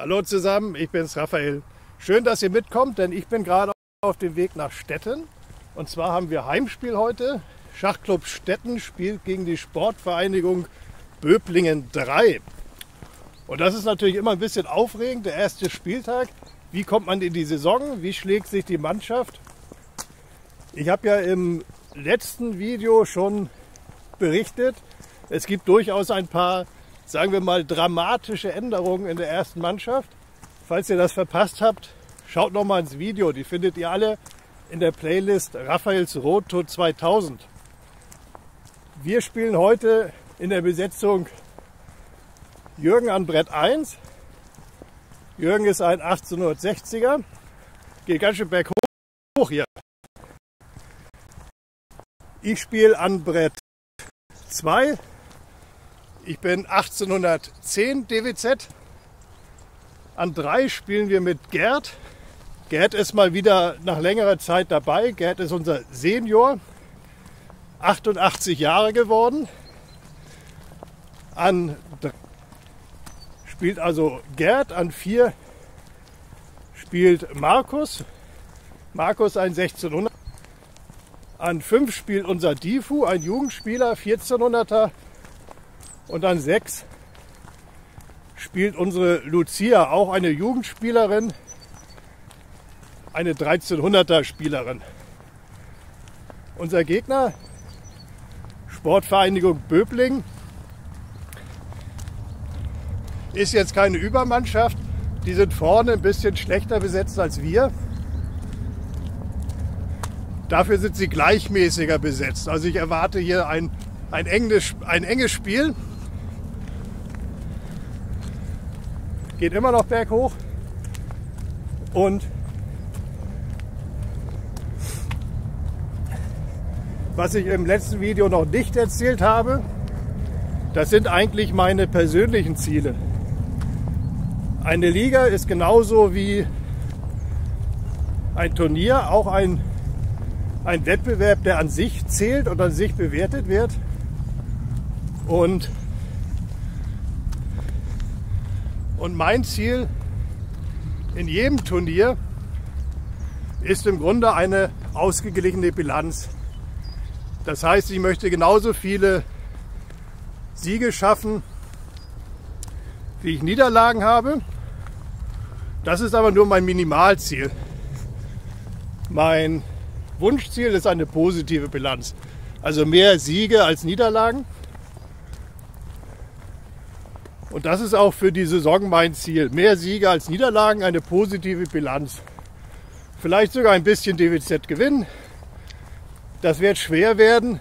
Hallo zusammen, ich bin's Raphael. Schön, dass ihr mitkommt, denn ich bin gerade auf dem Weg nach Stetten. Und zwar haben wir Heimspiel heute. Schachclub Stetten spielt gegen die Sportvereinigung Böblingen 3. Und das ist natürlich immer ein bisschen aufregend, der erste Spieltag. Wie kommt man in die Saison? Wie schlägt sich die Mannschaft? Ich habe ja im letzten Video schon berichtet, es gibt durchaus ein paar sagen wir mal, dramatische Änderungen in der ersten Mannschaft. Falls ihr das verpasst habt, schaut noch mal ins Video. Die findet ihr alle in der Playlist Raphaels Roto 2000. Wir spielen heute in der Besetzung Jürgen an Brett 1. Jürgen ist ein 1860er. Geht ganz schön berghoch hier. Ich spiele an Brett 2 ich bin 1810 DWZ. An drei spielen wir mit Gerd. Gerd ist mal wieder nach längerer Zeit dabei. Gerd ist unser Senior, 88 Jahre geworden. An spielt also Gerd, an vier spielt Markus. Markus ein 1600. An fünf spielt unser Difu, ein Jugendspieler, 1400er. Und an sechs spielt unsere Lucia, auch eine Jugendspielerin, eine 1300er Spielerin. Unser Gegner, Sportvereinigung Böbling, ist jetzt keine Übermannschaft. Die sind vorne ein bisschen schlechter besetzt als wir. Dafür sind sie gleichmäßiger besetzt. Also ich erwarte hier ein, ein, enges, ein enges Spiel. geht immer noch berghoch. Und was ich im letzten Video noch nicht erzählt habe, das sind eigentlich meine persönlichen Ziele. Eine Liga ist genauso wie ein Turnier, auch ein, ein Wettbewerb, der an sich zählt und an sich bewertet wird. Und Und mein Ziel in jedem Turnier ist im Grunde eine ausgeglichene Bilanz. Das heißt, ich möchte genauso viele Siege schaffen, wie ich Niederlagen habe. Das ist aber nur mein Minimalziel. Mein Wunschziel ist eine positive Bilanz. Also mehr Siege als Niederlagen. Und das ist auch für die Saison mein Ziel. Mehr Siege als Niederlagen, eine positive Bilanz. Vielleicht sogar ein bisschen DWZ gewinnen. Das wird schwer werden,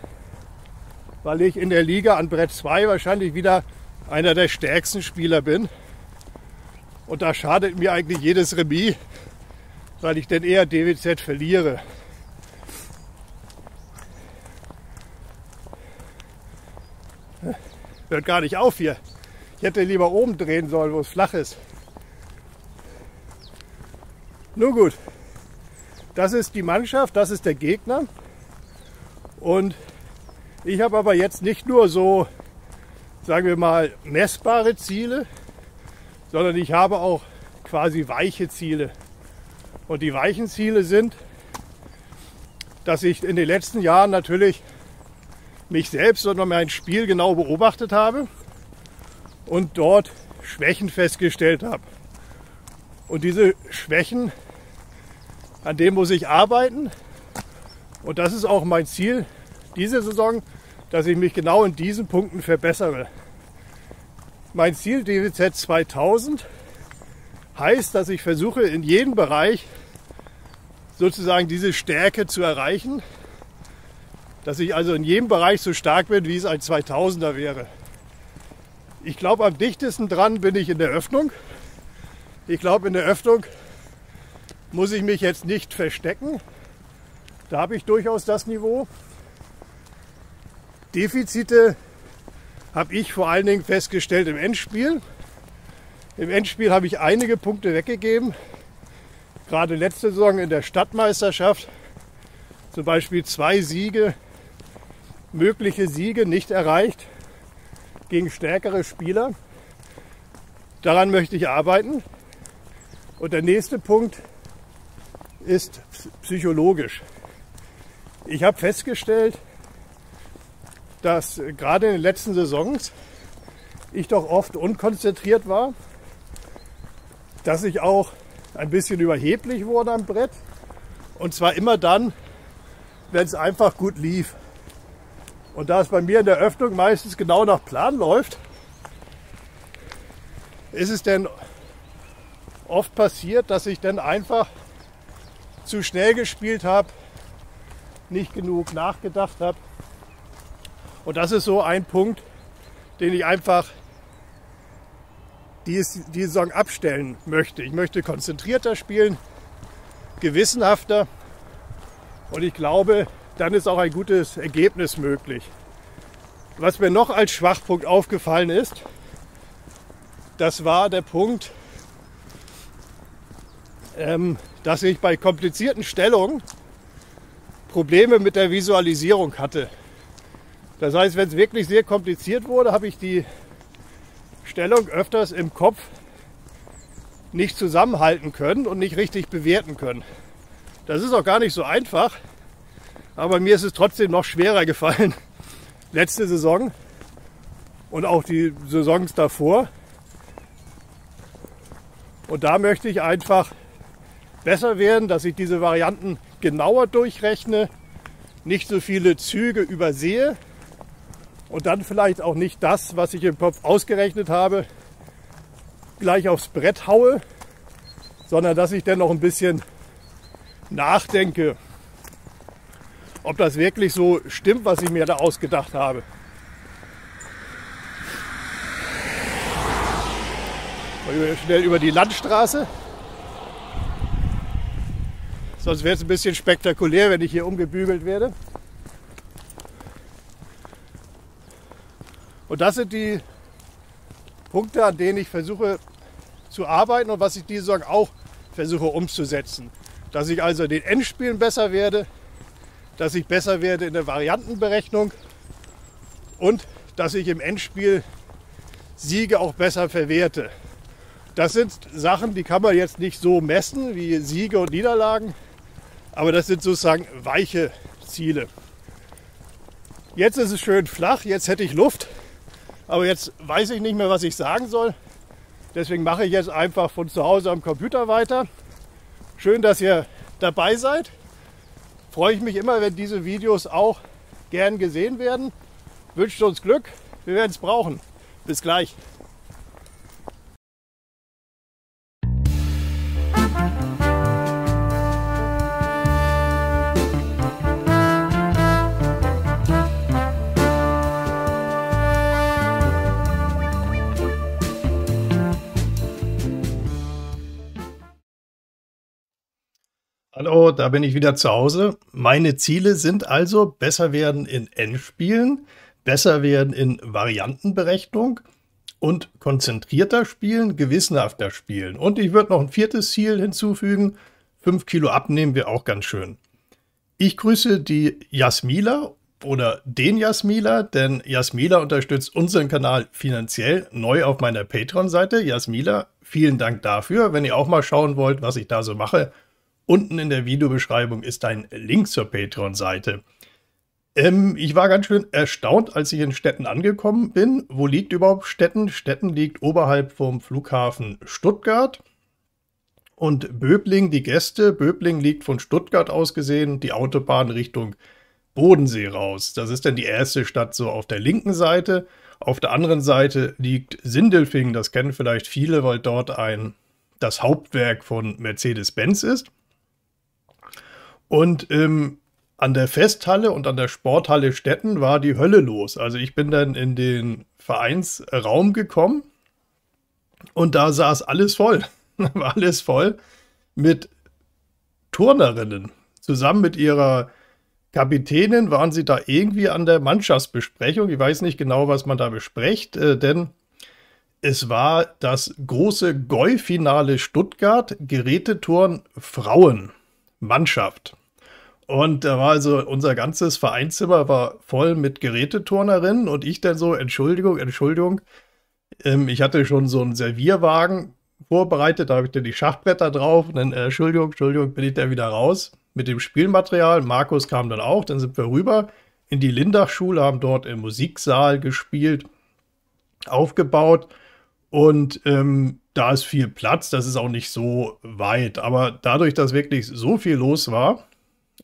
weil ich in der Liga an Brett 2 wahrscheinlich wieder einer der stärksten Spieler bin. Und da schadet mir eigentlich jedes Remis, weil ich denn eher DWZ verliere. Hört gar nicht auf hier. Ich hätte lieber oben drehen sollen, wo es flach ist. Nun gut, das ist die Mannschaft, das ist der Gegner. Und ich habe aber jetzt nicht nur so, sagen wir mal, messbare Ziele, sondern ich habe auch quasi weiche Ziele. Und die weichen Ziele sind, dass ich in den letzten Jahren natürlich mich selbst und mein Spiel genau beobachtet habe und dort Schwächen festgestellt habe. Und diese Schwächen, an denen muss ich arbeiten. Und das ist auch mein Ziel diese Saison, dass ich mich genau in diesen Punkten verbessere. Mein Ziel DWZ 2000 heißt, dass ich versuche, in jedem Bereich sozusagen diese Stärke zu erreichen, dass ich also in jedem Bereich so stark bin, wie es ein 2000er wäre. Ich glaube, am dichtesten dran bin ich in der Öffnung. Ich glaube, in der Öffnung muss ich mich jetzt nicht verstecken. Da habe ich durchaus das Niveau. Defizite habe ich vor allen Dingen festgestellt im Endspiel. Im Endspiel habe ich einige Punkte weggegeben. Gerade letzte Saison in der Stadtmeisterschaft zum Beispiel zwei Siege, mögliche Siege nicht erreicht gegen stärkere Spieler. Daran möchte ich arbeiten. Und der nächste Punkt ist psychologisch. Ich habe festgestellt, dass gerade in den letzten Saisons ich doch oft unkonzentriert war, dass ich auch ein bisschen überheblich wurde am Brett. Und zwar immer dann, wenn es einfach gut lief. Und da es bei mir in der Öffnung meistens genau nach Plan läuft, ist es denn oft passiert, dass ich dann einfach zu schnell gespielt habe, nicht genug nachgedacht habe. Und das ist so ein Punkt, den ich einfach die, Saison abstellen möchte. Ich möchte konzentrierter spielen, gewissenhafter. Und ich glaube, dann ist auch ein gutes Ergebnis möglich. Was mir noch als Schwachpunkt aufgefallen ist, das war der Punkt, ähm, dass ich bei komplizierten Stellungen Probleme mit der Visualisierung hatte. Das heißt, wenn es wirklich sehr kompliziert wurde, habe ich die Stellung öfters im Kopf nicht zusammenhalten können und nicht richtig bewerten können. Das ist auch gar nicht so einfach, aber mir ist es trotzdem noch schwerer gefallen. Letzte Saison und auch die Saisons davor. Und da möchte ich einfach besser werden, dass ich diese Varianten genauer durchrechne, nicht so viele Züge übersehe und dann vielleicht auch nicht das, was ich im Kopf ausgerechnet habe, gleich aufs Brett haue, sondern dass ich dann noch ein bisschen nachdenke ob das wirklich so stimmt, was ich mir da ausgedacht habe. Schnell über die Landstraße. Sonst wäre es ein bisschen spektakulär, wenn ich hier umgebügelt werde. Und das sind die Punkte, an denen ich versuche zu arbeiten und was ich diese Saison auch versuche umzusetzen. Dass ich also in den Endspielen besser werde, dass ich besser werde in der Variantenberechnung und dass ich im Endspiel Siege auch besser verwerte. Das sind Sachen, die kann man jetzt nicht so messen wie Siege und Niederlagen, aber das sind sozusagen weiche Ziele. Jetzt ist es schön flach, jetzt hätte ich Luft, aber jetzt weiß ich nicht mehr, was ich sagen soll. Deswegen mache ich jetzt einfach von zu Hause am Computer weiter. Schön, dass ihr dabei seid freue ich mich immer, wenn diese Videos auch gern gesehen werden. Wünscht uns Glück, wir werden es brauchen. Bis gleich. Hallo, da bin ich wieder zu Hause. Meine Ziele sind also besser werden in Endspielen, besser werden in Variantenberechnung und konzentrierter spielen, gewissenhafter spielen. Und ich würde noch ein viertes Ziel hinzufügen. Fünf Kilo abnehmen wir auch ganz schön. Ich grüße die Jasmila oder den Jasmila, denn Jasmila unterstützt unseren Kanal finanziell neu auf meiner Patreon-Seite. Jasmila, vielen Dank dafür. Wenn ihr auch mal schauen wollt, was ich da so mache, Unten in der Videobeschreibung ist ein Link zur Patreon-Seite. Ähm, ich war ganz schön erstaunt, als ich in Stetten angekommen bin. Wo liegt überhaupt Stetten? Stetten liegt oberhalb vom Flughafen Stuttgart. Und Böbling, die Gäste, Böbling liegt von Stuttgart aus gesehen die Autobahn Richtung Bodensee raus. Das ist dann die erste Stadt so auf der linken Seite. Auf der anderen Seite liegt Sindelfingen, das kennen vielleicht viele, weil dort ein das Hauptwerk von Mercedes-Benz ist. Und ähm, an der Festhalle und an der Sporthalle Stetten war die Hölle los. Also ich bin dann in den Vereinsraum gekommen und da saß alles voll. war alles voll mit Turnerinnen. Zusammen mit ihrer Kapitänin waren sie da irgendwie an der Mannschaftsbesprechung. Ich weiß nicht genau, was man da besprecht, äh, denn es war das große GOI-Finale Stuttgart Geräteturn Frauen Mannschaft. Und da war also unser ganzes Vereinszimmer war voll mit Geräteturnerinnen und ich dann so, Entschuldigung, Entschuldigung, ähm, ich hatte schon so einen Servierwagen vorbereitet, da habe ich dann die Schachbretter drauf und dann, äh, Entschuldigung, Entschuldigung, bin ich da wieder raus mit dem Spielmaterial. Markus kam dann auch, dann sind wir rüber in die Lindachschule, haben dort im Musiksaal gespielt, aufgebaut und ähm, da ist viel Platz, das ist auch nicht so weit, aber dadurch, dass wirklich so viel los war,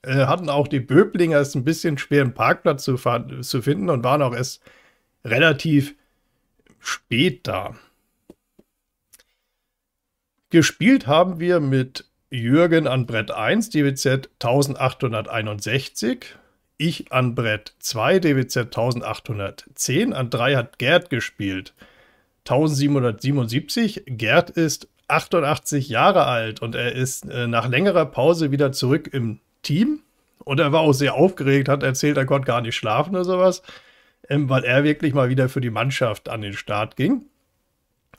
äh, hatten auch die Böblinger es ein bisschen schwer, einen Parkplatz zu, zu finden und waren auch erst relativ spät da. Gespielt haben wir mit Jürgen an Brett 1, DWZ 1861. Ich an Brett 2, DWZ 1810. An 3 hat Gerd gespielt. 1777. Gerd ist 88 Jahre alt und er ist äh, nach längerer Pause wieder zurück im Team. Und er war auch sehr aufgeregt, hat erzählt, er konnte gar nicht schlafen oder sowas, ähm, weil er wirklich mal wieder für die Mannschaft an den Start ging.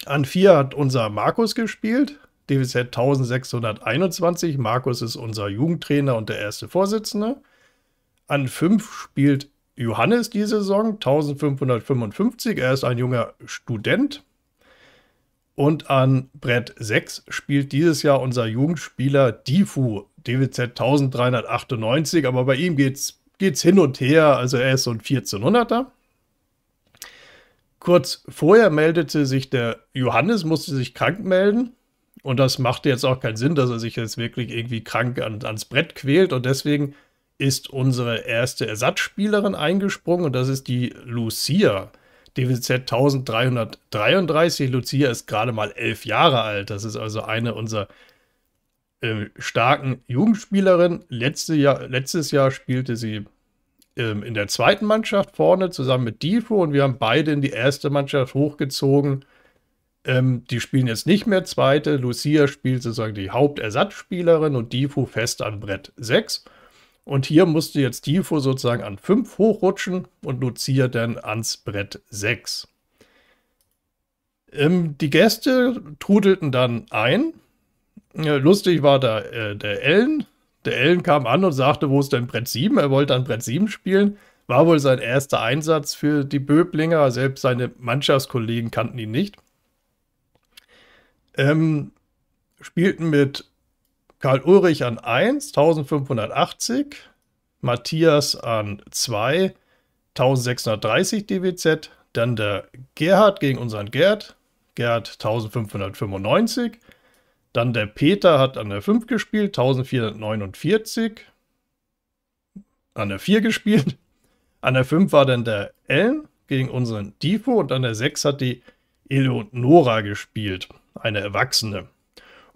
An vier hat unser Markus gespielt, DWZ 1621. Markus ist unser Jugendtrainer und der erste Vorsitzende. An fünf spielt Johannes die Saison 1555. Er ist ein junger Student, und an Brett 6 spielt dieses Jahr unser Jugendspieler Difu, DWZ 1398, aber bei ihm geht es hin und her, also er ist so ein 1400er. Kurz vorher meldete sich der Johannes, musste sich krank melden. Und das machte jetzt auch keinen Sinn, dass er sich jetzt wirklich irgendwie krank an, ans Brett quält. Und deswegen ist unsere erste Ersatzspielerin eingesprungen und das ist die Lucia. DWZ 1333. Lucia ist gerade mal elf Jahre alt. Das ist also eine unserer äh, starken Jugendspielerinnen. Letzte Jahr, letztes Jahr spielte sie ähm, in der zweiten Mannschaft vorne zusammen mit Difo und wir haben beide in die erste Mannschaft hochgezogen. Ähm, die spielen jetzt nicht mehr zweite. Lucia spielt sozusagen die Hauptersatzspielerin und Difo fest an Brett 6. Und hier musste jetzt Tifo sozusagen an 5 hochrutschen und Lucia dann ans Brett 6. Ähm, die Gäste trudelten dann ein. Lustig war da äh, der Ellen. Der Ellen kam an und sagte, wo ist denn Brett 7? Er wollte an Brett 7 spielen. War wohl sein erster Einsatz für die Böblinger. Selbst seine Mannschaftskollegen kannten ihn nicht. Ähm, spielten mit Karl Ulrich an 1, 1580, Matthias an 2, 1630 DWZ, dann der Gerhard gegen unseren Gerd, Gerd 1595, dann der Peter hat an der 5 gespielt, 1449, an der 4 gespielt, an der 5 war dann der Ellen gegen unseren Dipo und an der 6 hat die Eleonora gespielt, eine Erwachsene.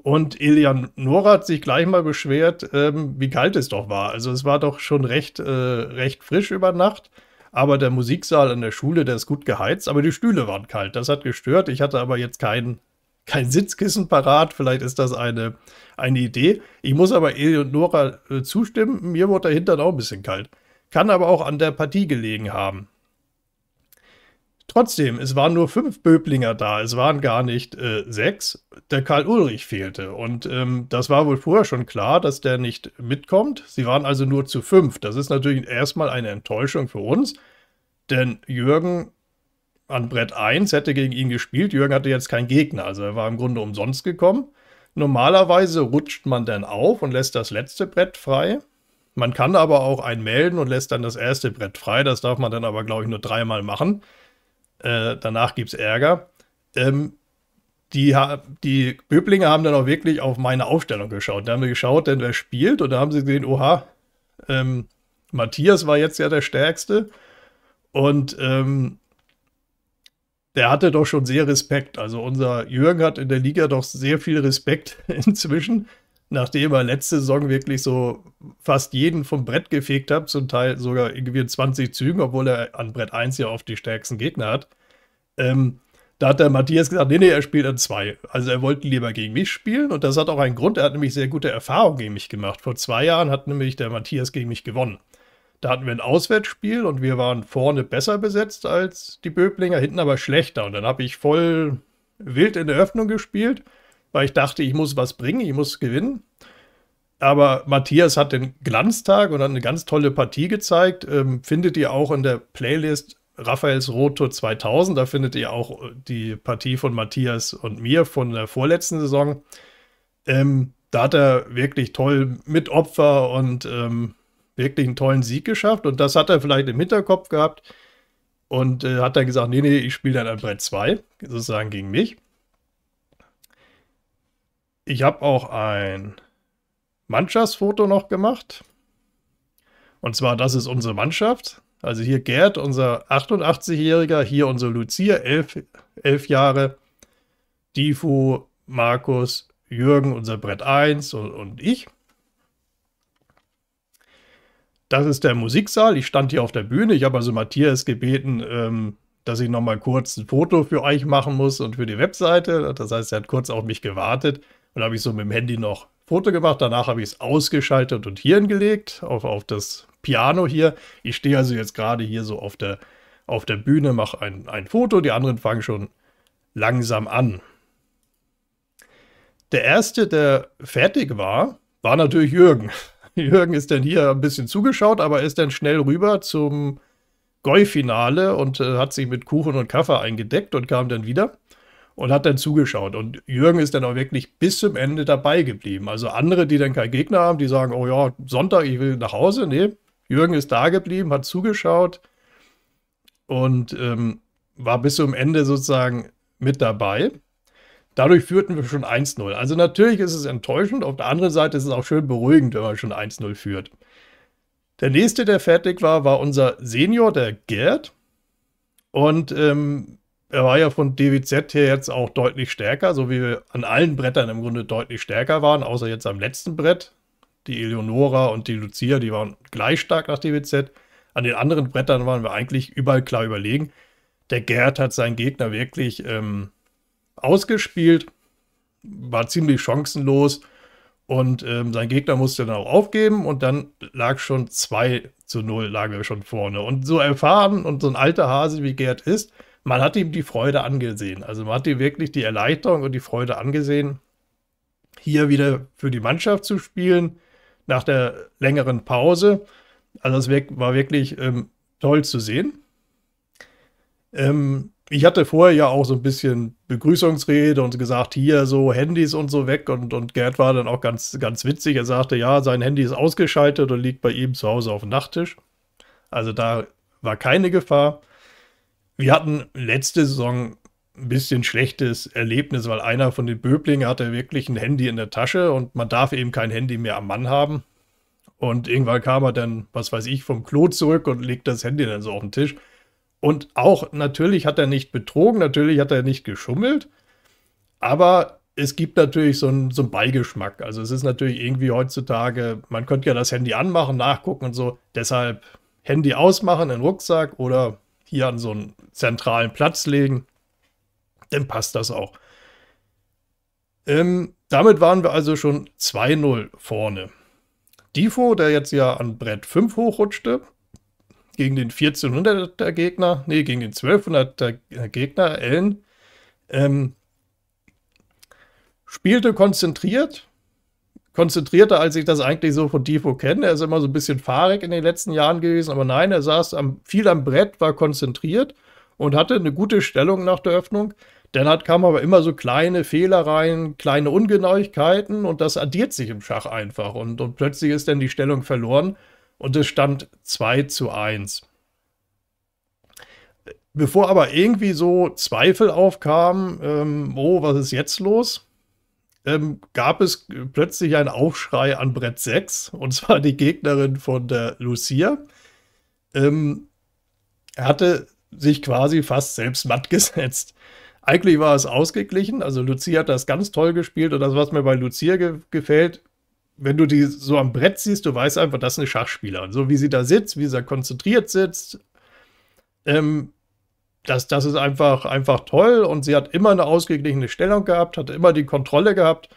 Und Iljan Nora hat sich gleich mal beschwert, ähm, wie kalt es doch war. Also es war doch schon recht, äh, recht frisch über Nacht. Aber der Musiksaal an der Schule, der ist gut geheizt, aber die Stühle waren kalt. Das hat gestört. Ich hatte aber jetzt keinen kein Sitzkissen parat. Vielleicht ist das eine, eine Idee. Ich muss aber Eli Nora äh, zustimmen. Mir wurde dahinter Hintern auch ein bisschen kalt. Kann aber auch an der Partie gelegen haben. Trotzdem, es waren nur fünf Böblinger da, es waren gar nicht äh, sechs. Der Karl Ulrich fehlte. Und ähm, das war wohl vorher schon klar, dass der nicht mitkommt. Sie waren also nur zu fünf. Das ist natürlich erstmal eine Enttäuschung für uns, denn Jürgen an Brett 1 hätte gegen ihn gespielt. Jürgen hatte jetzt keinen Gegner, also er war im Grunde umsonst gekommen. Normalerweise rutscht man dann auf und lässt das letzte Brett frei. Man kann aber auch einen melden und lässt dann das erste Brett frei. Das darf man dann aber, glaube ich, nur dreimal machen. Äh, danach gibt es Ärger. Ähm, die, die Böblinger haben dann auch wirklich auf meine Aufstellung geschaut. Da haben wir geschaut, denn wer spielt und da haben sie gesehen, oha, ähm, Matthias war jetzt ja der Stärkste und ähm, der hatte doch schon sehr Respekt. Also unser Jürgen hat in der Liga doch sehr viel Respekt inzwischen nachdem er letzte Saison wirklich so fast jeden vom Brett gefegt hat, zum Teil sogar irgendwie in 20 Zügen, obwohl er an Brett 1 ja oft die stärksten Gegner hat, ähm, da hat der Matthias gesagt, nee, nee, er spielt an 2. Also er wollte lieber gegen mich spielen und das hat auch einen Grund. Er hat nämlich sehr gute Erfahrungen gegen mich gemacht. Vor zwei Jahren hat nämlich der Matthias gegen mich gewonnen. Da hatten wir ein Auswärtsspiel und wir waren vorne besser besetzt als die Böblinger, hinten aber schlechter. Und dann habe ich voll wild in der Öffnung gespielt weil ich dachte, ich muss was bringen, ich muss gewinnen. Aber Matthias hat den Glanztag und hat eine ganz tolle Partie gezeigt. Ähm, findet ihr auch in der Playlist Raphaels Rotor 2000. Da findet ihr auch äh, die Partie von Matthias und mir von der vorletzten Saison. Ähm, da hat er wirklich toll mit Opfer und ähm, wirklich einen tollen Sieg geschafft. Und das hat er vielleicht im Hinterkopf gehabt und äh, hat dann gesagt: Nee, nee, ich spiele dann ein Brett 2, sozusagen gegen mich. Ich habe auch ein Mannschaftsfoto noch gemacht. Und zwar, das ist unsere Mannschaft. Also hier Gerd, unser 88-Jähriger, hier unsere Lucia, 11, Jahre, Difu, Markus, Jürgen, unser Brett 1 und, und ich. Das ist der Musiksaal. Ich stand hier auf der Bühne. Ich habe also Matthias gebeten, ähm, dass ich nochmal kurz ein Foto für euch machen muss und für die Webseite. Das heißt, er hat kurz auf mich gewartet. Und habe ich so mit dem Handy noch Foto gemacht. Danach habe ich es ausgeschaltet und hier hingelegt, auf, auf das Piano hier. Ich stehe also jetzt gerade hier so auf der, auf der Bühne, mache ein, ein Foto. Die anderen fangen schon langsam an. Der erste, der fertig war, war natürlich Jürgen. Jürgen ist dann hier ein bisschen zugeschaut, aber ist dann schnell rüber zum Goi-Finale und äh, hat sich mit Kuchen und Kaffee eingedeckt und kam dann wieder und hat dann zugeschaut. Und Jürgen ist dann auch wirklich bis zum Ende dabei geblieben. Also andere, die dann kein Gegner haben, die sagen, oh ja, Sonntag, ich will nach Hause. Nee, Jürgen ist da geblieben, hat zugeschaut und ähm, war bis zum Ende sozusagen mit dabei. Dadurch führten wir schon 1-0. Also natürlich ist es enttäuschend, auf der anderen Seite ist es auch schön beruhigend, wenn man schon 1-0 führt. Der nächste, der fertig war, war unser Senior, der Gerd. Und ähm, er war ja von DWZ her jetzt auch deutlich stärker, so wie wir an allen Brettern im Grunde deutlich stärker waren, außer jetzt am letzten Brett. Die Eleonora und die Lucia, die waren gleich stark nach DWZ. An den anderen Brettern waren wir eigentlich überall klar überlegen. Der Gerd hat seinen Gegner wirklich ähm, ausgespielt, war ziemlich chancenlos und ähm, sein Gegner musste dann auch aufgeben und dann lag schon 2 zu 0, lagen wir schon vorne. Und so erfahren und so ein alter Hase wie Gerd ist, man hat ihm die Freude angesehen. Also man hat ihm wirklich die Erleichterung und die Freude angesehen, hier wieder für die Mannschaft zu spielen nach der längeren Pause. Also das war wirklich ähm, toll zu sehen. Ähm, ich hatte vorher ja auch so ein bisschen Begrüßungsrede und gesagt, hier so Handys und so weg. Und, und Gerd war dann auch ganz, ganz witzig. Er sagte, ja, sein Handy ist ausgeschaltet und liegt bei ihm zu Hause auf dem Nachttisch. Also da war keine Gefahr. Wir hatten letzte Saison ein bisschen schlechtes Erlebnis, weil einer von den Böblingen hatte wirklich ein Handy in der Tasche und man darf eben kein Handy mehr am Mann haben. Und irgendwann kam er dann, was weiß ich, vom Klo zurück und legt das Handy dann so auf den Tisch. Und auch natürlich hat er nicht betrogen, natürlich hat er nicht geschummelt, aber es gibt natürlich so einen, so einen Beigeschmack. Also es ist natürlich irgendwie heutzutage, man könnte ja das Handy anmachen, nachgucken und so. Deshalb Handy ausmachen, in den Rucksack oder hier an so einen zentralen Platz legen, dann passt das auch. Ähm, damit waren wir also schon 2-0 vorne. Difo, der jetzt ja an Brett 5 hochrutschte, gegen den 1400er Gegner, nee, gegen den 1200er Gegner, Ellen, ähm, spielte konzentriert, konzentrierter, als ich das eigentlich so von Tifo kenne. Er ist immer so ein bisschen fahrig in den letzten Jahren gewesen, aber nein, er saß am, viel am Brett, war konzentriert und hatte eine gute Stellung nach der Öffnung. Dann hat, kamen aber immer so kleine Fehler rein, kleine Ungenauigkeiten und das addiert sich im Schach einfach. Und, und plötzlich ist dann die Stellung verloren und es stand 2 zu 1. Bevor aber irgendwie so Zweifel aufkamen, ähm, oh, was ist jetzt los? ähm, gab es plötzlich einen Aufschrei an Brett 6, und zwar die Gegnerin von der Lucia. Ähm, er hatte sich quasi fast selbst matt gesetzt. Eigentlich war es ausgeglichen, also Lucia hat das ganz toll gespielt und das, was mir bei Lucia ge gefällt, wenn du die so am Brett siehst, du weißt einfach, das ist eine Schachspielerin. So wie sie da sitzt, wie sie da konzentriert sitzt, ähm, das, das ist einfach, einfach toll und sie hat immer eine ausgeglichene Stellung gehabt, hatte immer die Kontrolle gehabt,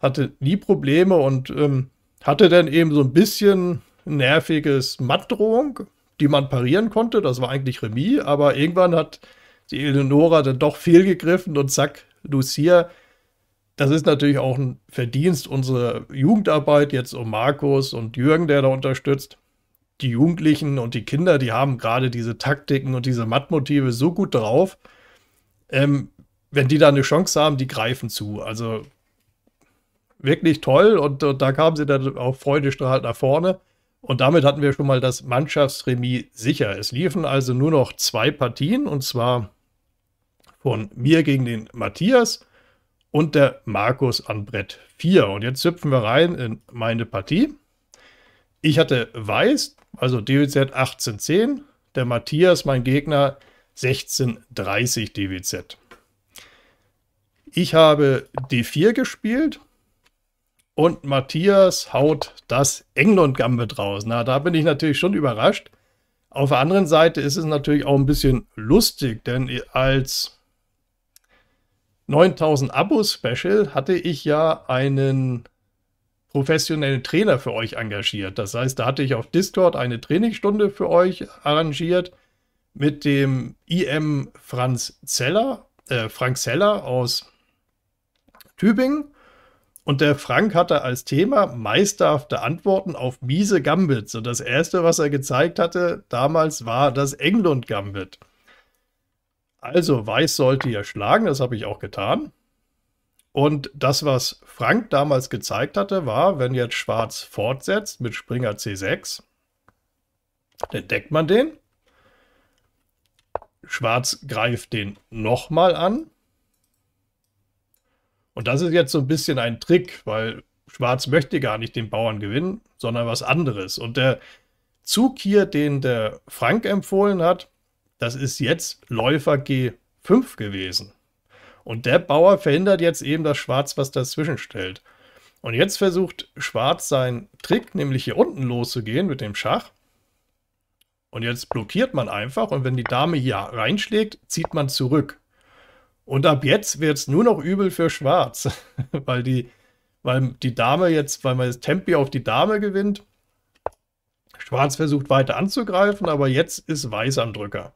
hatte nie Probleme und ähm, hatte dann eben so ein bisschen nerviges Mattdrohung, die man parieren konnte. Das war eigentlich Remis, aber irgendwann hat die Eleonora dann doch fehlgegriffen und zack, Lucia. Das ist natürlich auch ein Verdienst unserer Jugendarbeit jetzt um Markus und Jürgen, der da unterstützt die Jugendlichen und die Kinder, die haben gerade diese Taktiken und diese Mattmotive so gut drauf. Ähm, wenn die da eine Chance haben, die greifen zu. Also wirklich toll und, und da kamen sie dann auch freudestrahlend nach vorne. Und damit hatten wir schon mal das Mannschaftsremis sicher. Es liefen also nur noch zwei Partien und zwar von mir gegen den Matthias und der Markus an Brett 4. Und jetzt hüpfen wir rein in meine Partie. Ich hatte Weiß, also DWZ 1810, der Matthias, mein Gegner, 1630 DWZ. Ich habe D4 gespielt und Matthias haut das England-Gambit raus. Na, da bin ich natürlich schon überrascht. Auf der anderen Seite ist es natürlich auch ein bisschen lustig, denn als 9000 Abo-Special hatte ich ja einen professionelle Trainer für euch engagiert. Das heißt, da hatte ich auf Discord eine Trainingsstunde für euch arrangiert mit dem IM Franz Zeller, äh Frank Zeller aus Tübingen. Und der Frank hatte als Thema meisterhafte Antworten auf miese Gambits. Und das erste, was er gezeigt hatte damals, war das England-Gambit. Also weiß sollte ihr schlagen, das habe ich auch getan. Und das, was Frank damals gezeigt hatte, war, wenn jetzt Schwarz fortsetzt mit Springer C6, dann deckt man den. Schwarz greift den nochmal an. Und das ist jetzt so ein bisschen ein Trick, weil Schwarz möchte gar nicht den Bauern gewinnen, sondern was anderes. Und der Zug hier, den der Frank empfohlen hat, das ist jetzt Läufer G5 gewesen. Und der Bauer verhindert jetzt eben, dass Schwarz was dazwischen stellt. Und jetzt versucht Schwarz seinen Trick, nämlich hier unten loszugehen mit dem Schach. Und jetzt blockiert man einfach und wenn die Dame hier reinschlägt, zieht man zurück. Und ab jetzt wird es nur noch übel für Schwarz, weil die, weil die Dame jetzt, weil man das Tempi auf die Dame gewinnt. Schwarz versucht weiter anzugreifen, aber jetzt ist Weiß am Drücker.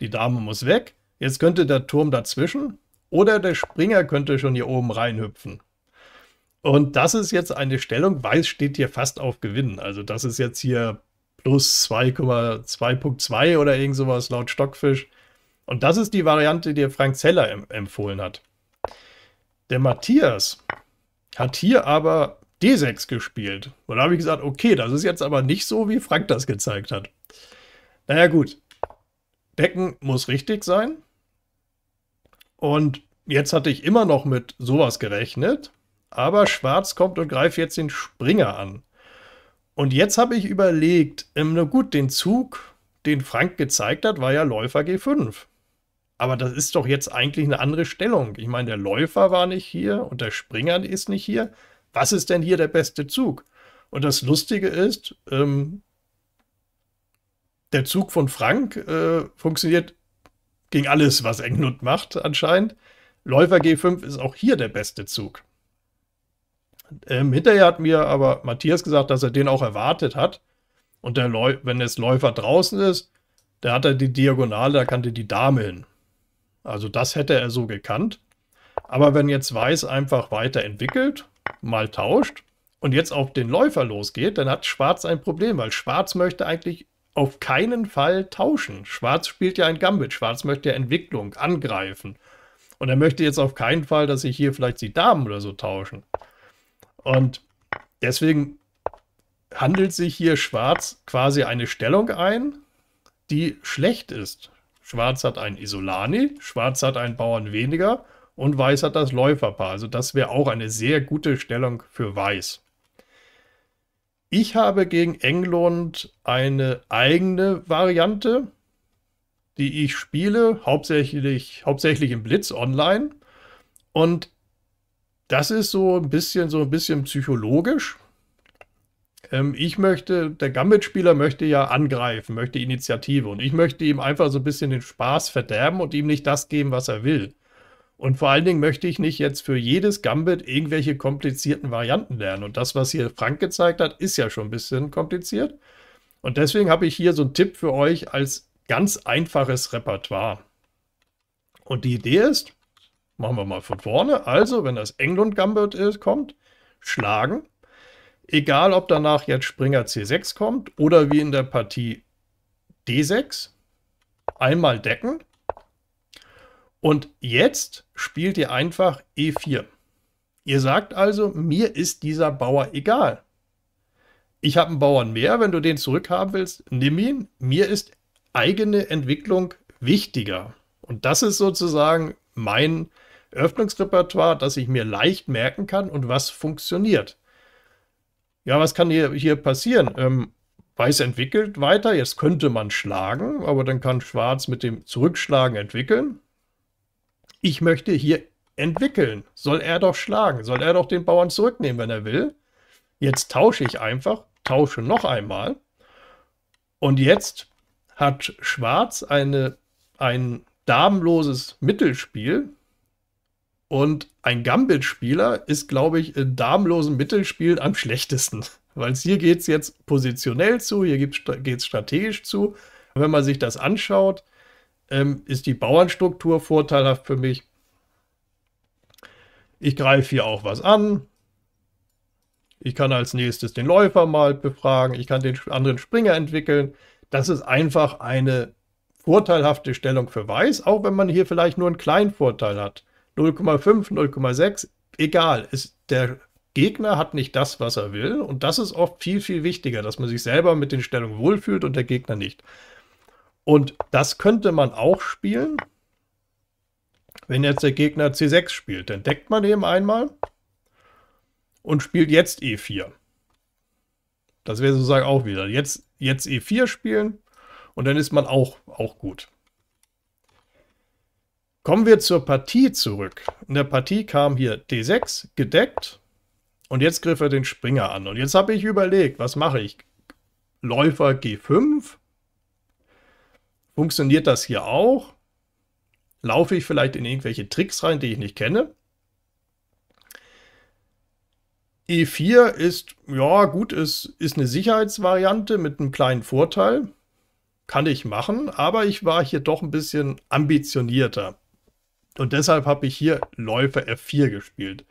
Die Dame muss weg. Jetzt könnte der Turm dazwischen oder der Springer könnte schon hier oben reinhüpfen. Und das ist jetzt eine Stellung, Weiß steht hier fast auf Gewinn. Also das ist jetzt hier plus 2,2.2 oder irgend sowas laut Stockfisch. Und das ist die Variante, die Frank Zeller empfohlen hat. Der Matthias hat hier aber D6 gespielt. Und da habe ich gesagt, okay, das ist jetzt aber nicht so, wie Frank das gezeigt hat. Naja gut, Decken muss richtig sein. Und jetzt hatte ich immer noch mit sowas gerechnet, aber Schwarz kommt und greift jetzt den Springer an. Und jetzt habe ich überlegt, ähm, na gut, den Zug, den Frank gezeigt hat, war ja Läufer G5. Aber das ist doch jetzt eigentlich eine andere Stellung. Ich meine, der Läufer war nicht hier und der Springer ist nicht hier. Was ist denn hier der beste Zug? Und das Lustige ist, ähm, der Zug von Frank äh, funktioniert gegen alles, was Englund macht, anscheinend. Läufer G5 ist auch hier der beste Zug. Ähm, hinterher hat mir aber Matthias gesagt, dass er den auch erwartet hat. Und wenn jetzt Läufer draußen ist, da hat er die Diagonale, da kannte die Dame hin. Also das hätte er so gekannt. Aber wenn jetzt Weiß einfach weiterentwickelt, mal tauscht und jetzt auf den Läufer losgeht, dann hat Schwarz ein Problem, weil Schwarz möchte eigentlich auf keinen Fall tauschen. Schwarz spielt ja ein Gambit. Schwarz möchte ja Entwicklung angreifen. Und er möchte jetzt auf keinen Fall, dass sich hier vielleicht die Damen oder so tauschen. Und deswegen handelt sich hier Schwarz quasi eine Stellung ein, die schlecht ist. Schwarz hat einen Isolani, Schwarz hat einen Bauern weniger und Weiß hat das Läuferpaar. Also das wäre auch eine sehr gute Stellung für Weiß. Ich habe gegen England eine eigene Variante, die ich spiele, hauptsächlich, hauptsächlich im Blitz online. Und das ist so ein bisschen, so ein bisschen psychologisch. Ähm, ich möchte, der Gambit-Spieler möchte ja angreifen, möchte Initiative und ich möchte ihm einfach so ein bisschen den Spaß verderben und ihm nicht das geben, was er will. Und vor allen Dingen möchte ich nicht jetzt für jedes Gambit irgendwelche komplizierten Varianten lernen. Und das, was hier Frank gezeigt hat, ist ja schon ein bisschen kompliziert. Und deswegen habe ich hier so einen Tipp für euch als ganz einfaches Repertoire. Und die Idee ist, machen wir mal von vorne. Also, wenn das England-Gambit ist, kommt, schlagen. Egal, ob danach jetzt Springer C6 kommt oder wie in der Partie D6. Einmal decken und jetzt spielt ihr einfach E4. Ihr sagt also, mir ist dieser Bauer egal. Ich habe einen Bauern mehr, wenn du den zurückhaben willst, nimm ihn. Mir ist eigene Entwicklung wichtiger. Und das ist sozusagen mein Öffnungsrepertoire, das ich mir leicht merken kann und was funktioniert. Ja, was kann hier, hier passieren? Ähm, Weiß entwickelt weiter, jetzt könnte man schlagen, aber dann kann Schwarz mit dem Zurückschlagen entwickeln ich möchte hier entwickeln. Soll er doch schlagen, soll er doch den Bauern zurücknehmen, wenn er will. Jetzt tausche ich einfach, tausche noch einmal. Und jetzt hat Schwarz eine, ein damenloses Mittelspiel. Und ein Gambit-Spieler ist, glaube ich, in damenlosen Mittelspielen am schlechtesten. Weil hier geht es jetzt positionell zu, hier geht es strategisch zu. wenn man sich das anschaut, ähm, ist die Bauernstruktur vorteilhaft für mich. Ich greife hier auch was an. Ich kann als nächstes den Läufer mal befragen. Ich kann den anderen Springer entwickeln. Das ist einfach eine vorteilhafte Stellung für Weiß, auch wenn man hier vielleicht nur einen kleinen Vorteil hat. 0,5, 0,6, egal. Ist, der Gegner hat nicht das, was er will. Und das ist oft viel, viel wichtiger, dass man sich selber mit den Stellungen wohlfühlt und der Gegner nicht. Und das könnte man auch spielen, wenn jetzt der Gegner C6 spielt. Dann deckt man eben einmal und spielt jetzt E4. Das wäre sozusagen auch wieder. Jetzt, jetzt E4 spielen und dann ist man auch, auch gut. Kommen wir zur Partie zurück. In der Partie kam hier D6 gedeckt und jetzt griff er den Springer an. Und jetzt habe ich überlegt, was mache ich? Läufer G5 Funktioniert das hier auch? Laufe ich vielleicht in irgendwelche Tricks rein, die ich nicht kenne? E4 ist, ja gut, es ist eine Sicherheitsvariante mit einem kleinen Vorteil. Kann ich machen, aber ich war hier doch ein bisschen ambitionierter. Und deshalb habe ich hier Läufer F4 gespielt.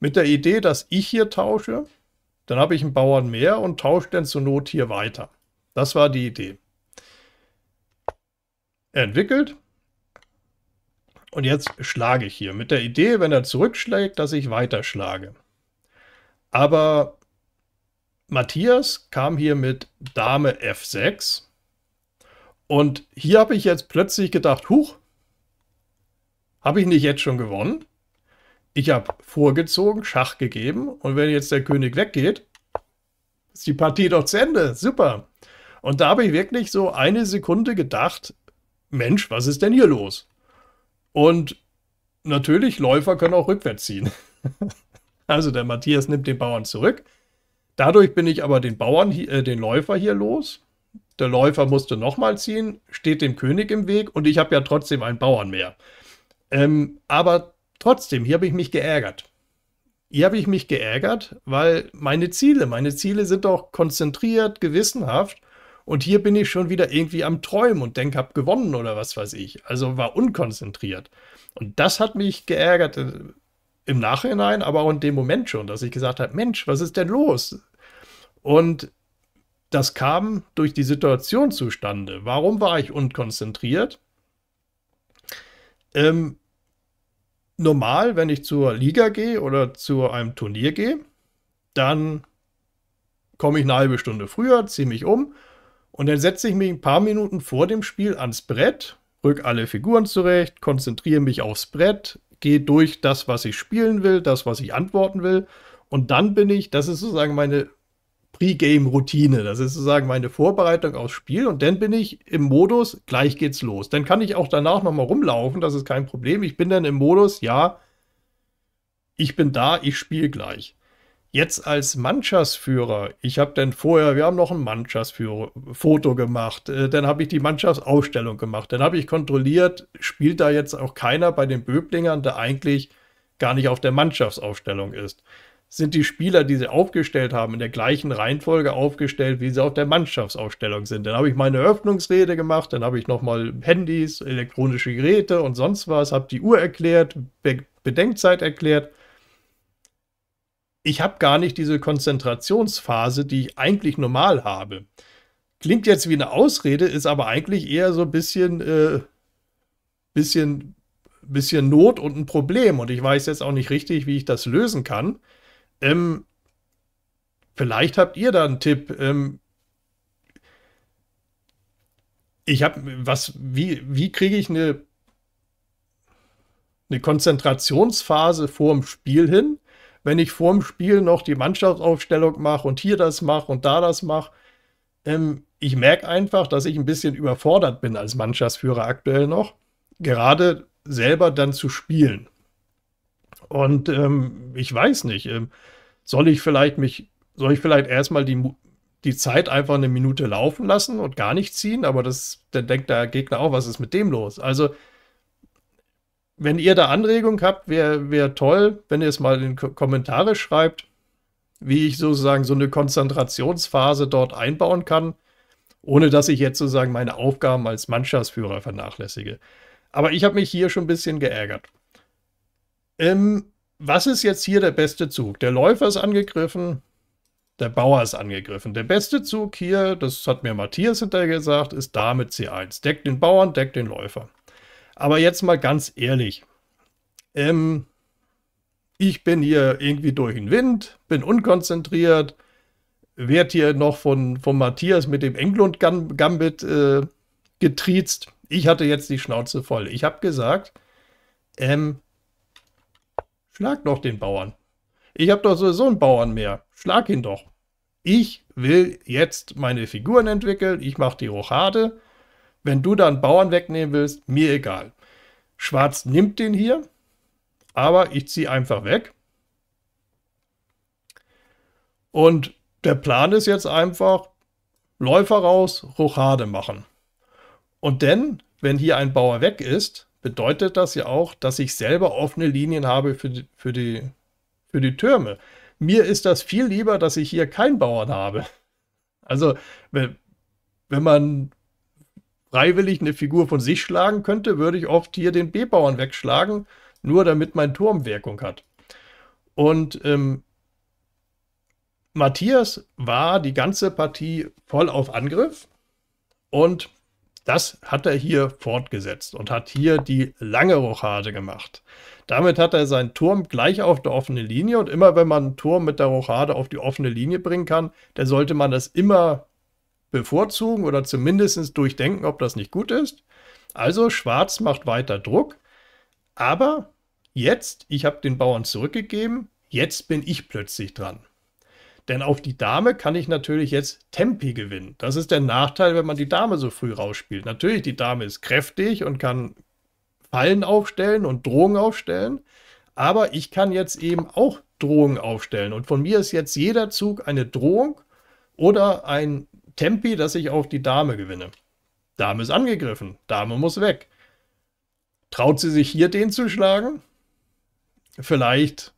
Mit der Idee, dass ich hier tausche, dann habe ich einen Bauern mehr und tausche dann zur Not hier weiter. Das war die Idee entwickelt. Und jetzt schlage ich hier mit der Idee, wenn er zurückschlägt, dass ich weiterschlage. Aber Matthias kam hier mit Dame F6. Und hier habe ich jetzt plötzlich gedacht, huch, habe ich nicht jetzt schon gewonnen? Ich habe vorgezogen, Schach gegeben und wenn jetzt der König weggeht, ist die Partie doch zu Ende. Super. Und da habe ich wirklich so eine Sekunde gedacht, Mensch, was ist denn hier los? Und natürlich, Läufer können auch rückwärts ziehen. also der Matthias nimmt den Bauern zurück. Dadurch bin ich aber den Bauern, äh, den Läufer hier los. Der Läufer musste nochmal ziehen, steht dem König im Weg und ich habe ja trotzdem einen Bauern mehr. Ähm, aber trotzdem, hier habe ich mich geärgert. Hier habe ich mich geärgert, weil meine Ziele, meine Ziele sind doch konzentriert, gewissenhaft und hier bin ich schon wieder irgendwie am Träumen und denke, hab gewonnen oder was weiß ich. Also war unkonzentriert. Und das hat mich geärgert äh, im Nachhinein, aber auch in dem Moment schon, dass ich gesagt habe, Mensch, was ist denn los? Und das kam durch die Situation zustande. Warum war ich unkonzentriert? Ähm, normal, wenn ich zur Liga gehe oder zu einem Turnier gehe, dann komme ich eine halbe Stunde früher, ziehe mich um und dann setze ich mich ein paar Minuten vor dem Spiel ans Brett, rück alle Figuren zurecht, konzentriere mich aufs Brett, gehe durch das, was ich spielen will, das, was ich antworten will. Und dann bin ich, das ist sozusagen meine Pre-Game-Routine. Das ist sozusagen meine Vorbereitung aufs Spiel und dann bin ich im Modus, gleich geht's los. Dann kann ich auch danach nochmal rumlaufen, das ist kein Problem. Ich bin dann im Modus, ja, ich bin da, ich spiele gleich jetzt als Mannschaftsführer, ich habe dann vorher, wir haben noch ein Mannschaftsfoto gemacht, äh, dann habe ich die Mannschaftsausstellung gemacht, dann habe ich kontrolliert, spielt da jetzt auch keiner bei den Böblingern, der eigentlich gar nicht auf der Mannschaftsausstellung ist. Sind die Spieler, die sie aufgestellt haben, in der gleichen Reihenfolge aufgestellt, wie sie auf der Mannschaftsausstellung sind? Dann habe ich meine Öffnungsrede gemacht, dann habe ich nochmal Handys, elektronische Geräte und sonst was, habe die Uhr erklärt, Be Bedenkzeit erklärt ich habe gar nicht diese Konzentrationsphase, die ich eigentlich normal habe. Klingt jetzt wie eine Ausrede, ist aber eigentlich eher so ein bisschen, äh, bisschen, bisschen Not und ein Problem. Und ich weiß jetzt auch nicht richtig, wie ich das lösen kann. Ähm, vielleicht habt ihr da einen Tipp. Ähm, ich habe was, wie, wie kriege ich eine, eine Konzentrationsphase vor dem Spiel hin? wenn ich vorm Spiel noch die Mannschaftsaufstellung mache und hier das mache und da das mache. Ähm, ich merke einfach, dass ich ein bisschen überfordert bin als Mannschaftsführer aktuell noch, gerade selber dann zu spielen. Und ähm, ich weiß nicht, ähm, soll ich vielleicht mich, soll ich vielleicht erstmal die, die Zeit einfach eine Minute laufen lassen und gar nicht ziehen, aber das, dann denkt der Gegner auch, was ist mit dem los? Also wenn ihr da Anregungen habt, wäre wär toll, wenn ihr es mal in die Kommentare schreibt, wie ich sozusagen so eine Konzentrationsphase dort einbauen kann, ohne dass ich jetzt sozusagen meine Aufgaben als Mannschaftsführer vernachlässige. Aber ich habe mich hier schon ein bisschen geärgert. Ähm, was ist jetzt hier der beste Zug? Der Läufer ist angegriffen, der Bauer ist angegriffen. Der beste Zug hier, das hat mir Matthias hinterher gesagt, ist damit C1. Deckt den Bauern, deckt den Läufer. Aber jetzt mal ganz ehrlich. Ähm, ich bin hier irgendwie durch den Wind, bin unkonzentriert, werde hier noch von, von Matthias mit dem Englund-Gambit äh, getriezt. Ich hatte jetzt die Schnauze voll. Ich habe gesagt, ähm, schlag doch den Bauern. Ich habe doch sowieso einen Bauern mehr. Schlag ihn doch. Ich will jetzt meine Figuren entwickeln. Ich mache die Rochade. Wenn du dann Bauern wegnehmen willst, mir egal. Schwarz nimmt den hier, aber ich ziehe einfach weg. Und der Plan ist jetzt einfach, Läufer raus, Rochade machen. Und denn, wenn hier ein Bauer weg ist, bedeutet das ja auch, dass ich selber offene Linien habe für die, für die, für die Türme. Mir ist das viel lieber, dass ich hier keinen Bauern habe. Also, wenn, wenn man freiwillig eine Figur von sich schlagen könnte, würde ich oft hier den B-Bauern wegschlagen, nur damit mein Turm Wirkung hat. Und ähm, Matthias war die ganze Partie voll auf Angriff und das hat er hier fortgesetzt und hat hier die lange Rochade gemacht. Damit hat er seinen Turm gleich auf der offenen Linie und immer wenn man einen Turm mit der Rochade auf die offene Linie bringen kann, dann sollte man das immer bevorzugen oder zumindest durchdenken, ob das nicht gut ist. Also Schwarz macht weiter Druck, aber jetzt, ich habe den Bauern zurückgegeben, jetzt bin ich plötzlich dran. Denn auf die Dame kann ich natürlich jetzt Tempi gewinnen. Das ist der Nachteil, wenn man die Dame so früh rausspielt. Natürlich, die Dame ist kräftig und kann Fallen aufstellen und Drohungen aufstellen, aber ich kann jetzt eben auch Drohungen aufstellen. Und von mir ist jetzt jeder Zug eine Drohung oder ein Tempi, dass ich auf die Dame gewinne. Dame ist angegriffen, Dame muss weg. Traut sie sich hier den zu schlagen? Vielleicht,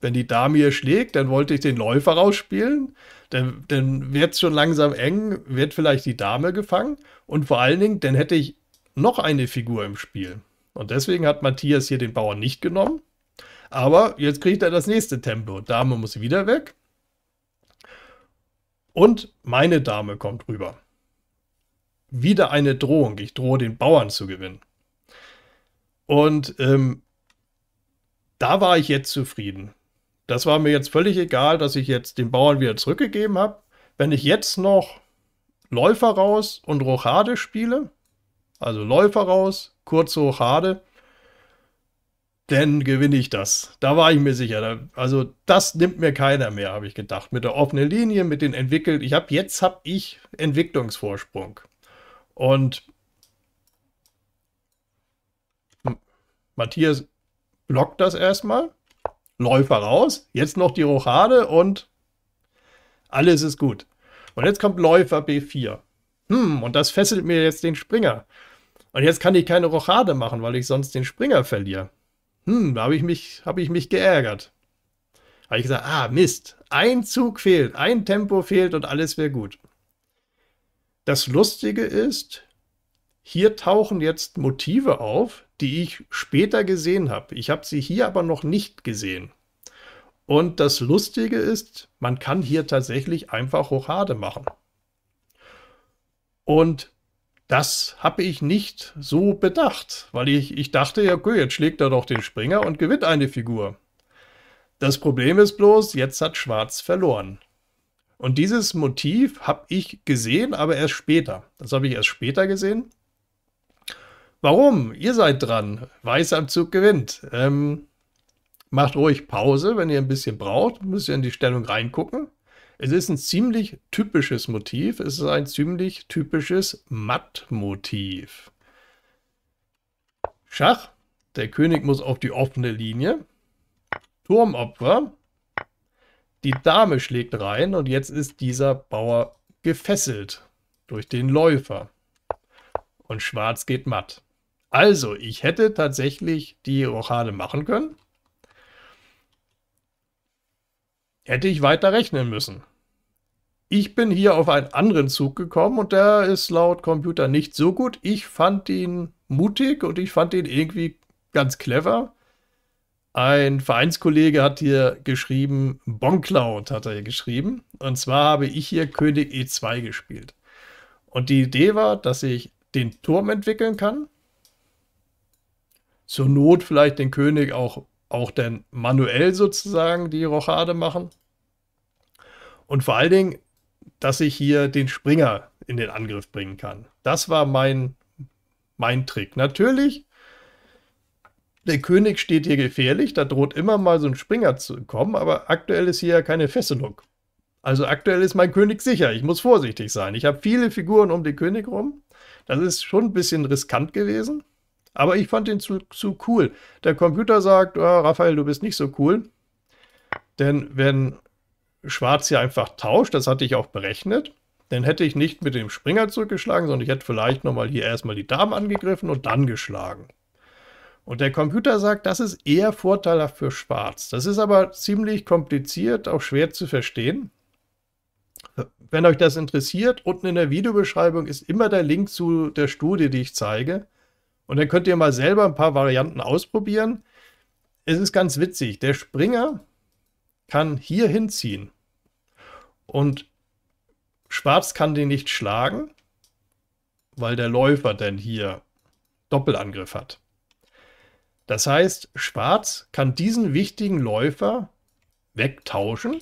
wenn die Dame hier schlägt, dann wollte ich den Läufer rausspielen. Dann, dann wird es schon langsam eng, wird vielleicht die Dame gefangen. Und vor allen Dingen, dann hätte ich noch eine Figur im Spiel. Und deswegen hat Matthias hier den Bauern nicht genommen. Aber jetzt kriegt er das nächste Tempo. Dame muss wieder weg. Und meine Dame kommt rüber. Wieder eine Drohung. Ich drohe den Bauern zu gewinnen. Und ähm, da war ich jetzt zufrieden. Das war mir jetzt völlig egal, dass ich jetzt den Bauern wieder zurückgegeben habe. Wenn ich jetzt noch Läufer raus und Rochade spiele, also Läufer raus, kurze Rochade, dann gewinne ich das. Da war ich mir sicher. also das nimmt mir keiner mehr, habe ich gedacht. Mit der offenen Linie, mit den entwickelt. Ich habe jetzt habe ich Entwicklungsvorsprung und Matthias blockt das erstmal, Läufer raus, jetzt noch die Rochade und alles ist gut. Und jetzt kommt Läufer B4. Hm, und das fesselt mir jetzt den Springer. Und jetzt kann ich keine Rochade machen, weil ich sonst den Springer verliere. Hm, da habe ich, mich, hab ich mich geärgert. Habe ich gesagt, ah, Mist, ein Zug fehlt, ein Tempo fehlt und alles wäre gut. Das Lustige ist, hier tauchen jetzt Motive auf, die ich später gesehen habe. Ich habe sie hier aber noch nicht gesehen. Und das Lustige ist, man kann hier tatsächlich einfach Hochade machen. Und das habe ich nicht so bedacht, weil ich, ich dachte, ja, okay, jetzt schlägt er doch den Springer und gewinnt eine Figur. Das Problem ist bloß, jetzt hat Schwarz verloren. Und dieses Motiv habe ich gesehen, aber erst später. Das habe ich erst später gesehen. Warum? Ihr seid dran. Weiß am Zug gewinnt. Ähm, macht ruhig Pause, wenn ihr ein bisschen braucht. Müsst ihr in die Stellung reingucken. Es ist ein ziemlich typisches Motiv. Es ist ein ziemlich typisches Mattmotiv. Schach. Der König muss auf die offene Linie. Turmopfer. Die Dame schlägt rein und jetzt ist dieser Bauer gefesselt durch den Läufer. Und schwarz geht matt. Also, ich hätte tatsächlich die Rochade machen können. hätte ich weiter rechnen müssen. Ich bin hier auf einen anderen Zug gekommen und der ist laut Computer nicht so gut. Ich fand ihn mutig und ich fand ihn irgendwie ganz clever. Ein Vereinskollege hat hier geschrieben, Boncloud hat er hier geschrieben. Und zwar habe ich hier König E2 gespielt. Und die Idee war, dass ich den Turm entwickeln kann. Zur Not vielleicht den König auch, auch dann manuell sozusagen die Rochade machen. Und vor allen Dingen, dass ich hier den Springer in den Angriff bringen kann. Das war mein, mein Trick. Natürlich, der König steht hier gefährlich, da droht immer mal so ein Springer zu kommen, aber aktuell ist hier ja keine Fesselung. Also aktuell ist mein König sicher, ich muss vorsichtig sein. Ich habe viele Figuren um den König rum. Das ist schon ein bisschen riskant gewesen, aber ich fand den zu, zu cool. Der Computer sagt, oh, Raphael, du bist nicht so cool, denn wenn Schwarz hier einfach tauscht, das hatte ich auch berechnet, dann hätte ich nicht mit dem Springer zurückgeschlagen, sondern ich hätte vielleicht nochmal hier erstmal die Damen angegriffen und dann geschlagen. Und der Computer sagt, das ist eher vorteilhaft für Schwarz. Das ist aber ziemlich kompliziert, auch schwer zu verstehen. Wenn euch das interessiert, unten in der Videobeschreibung ist immer der Link zu der Studie, die ich zeige. Und dann könnt ihr mal selber ein paar Varianten ausprobieren. Es ist ganz witzig. Der Springer kann hier hinziehen und Schwarz kann den nicht schlagen, weil der Läufer denn hier Doppelangriff hat. Das heißt, Schwarz kann diesen wichtigen Läufer wegtauschen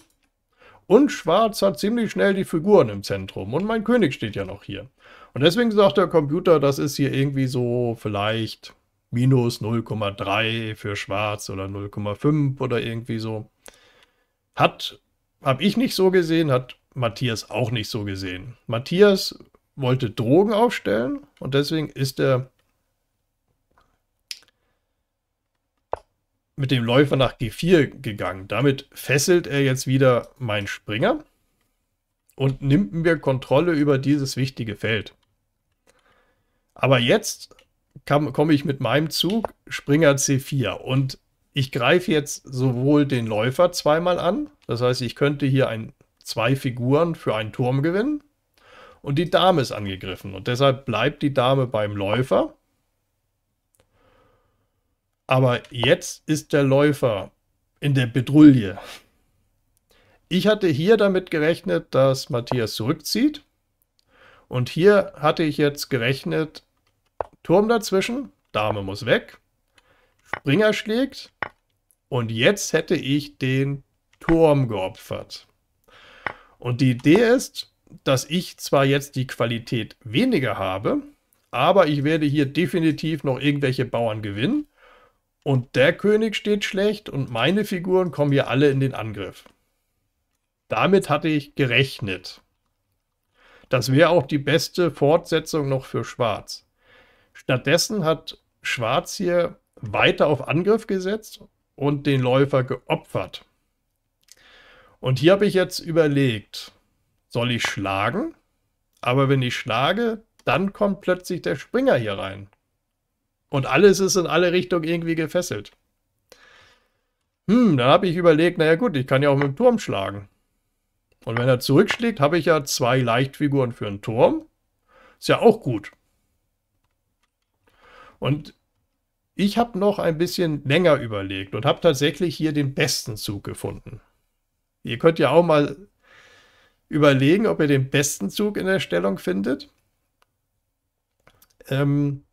und Schwarz hat ziemlich schnell die Figuren im Zentrum und mein König steht ja noch hier. Und deswegen sagt der Computer, das ist hier irgendwie so vielleicht minus 0,3 für Schwarz oder 0,5 oder irgendwie so. Hat, habe ich nicht so gesehen, hat Matthias auch nicht so gesehen. Matthias wollte Drogen aufstellen und deswegen ist er mit dem Läufer nach G4 gegangen. Damit fesselt er jetzt wieder meinen Springer und nimmt mir Kontrolle über dieses wichtige Feld. Aber jetzt komme ich mit meinem Zug Springer C4 und ich greife jetzt sowohl den Läufer zweimal an, das heißt, ich könnte hier ein, zwei Figuren für einen Turm gewinnen und die Dame ist angegriffen und deshalb bleibt die Dame beim Läufer. Aber jetzt ist der Läufer in der Bedrulle. Ich hatte hier damit gerechnet, dass Matthias zurückzieht. Und hier hatte ich jetzt gerechnet, Turm dazwischen, Dame muss weg. Springer schlägt. Und jetzt hätte ich den Turm geopfert. Und die Idee ist, dass ich zwar jetzt die Qualität weniger habe, aber ich werde hier definitiv noch irgendwelche Bauern gewinnen. Und der König steht schlecht und meine Figuren kommen hier alle in den Angriff. Damit hatte ich gerechnet. Das wäre auch die beste Fortsetzung noch für Schwarz. Stattdessen hat Schwarz hier weiter auf Angriff gesetzt und den Läufer geopfert. Und hier habe ich jetzt überlegt, soll ich schlagen? Aber wenn ich schlage, dann kommt plötzlich der Springer hier rein. Und alles ist in alle Richtungen irgendwie gefesselt. Hm, dann habe ich überlegt, naja gut, ich kann ja auch mit dem Turm schlagen. Und wenn er zurückschlägt, habe ich ja zwei Leichtfiguren für einen Turm. Ist ja auch gut. Und ich habe noch ein bisschen länger überlegt und habe tatsächlich hier den besten Zug gefunden. Ihr könnt ja auch mal überlegen, ob ihr den besten Zug in der Stellung findet. Ähm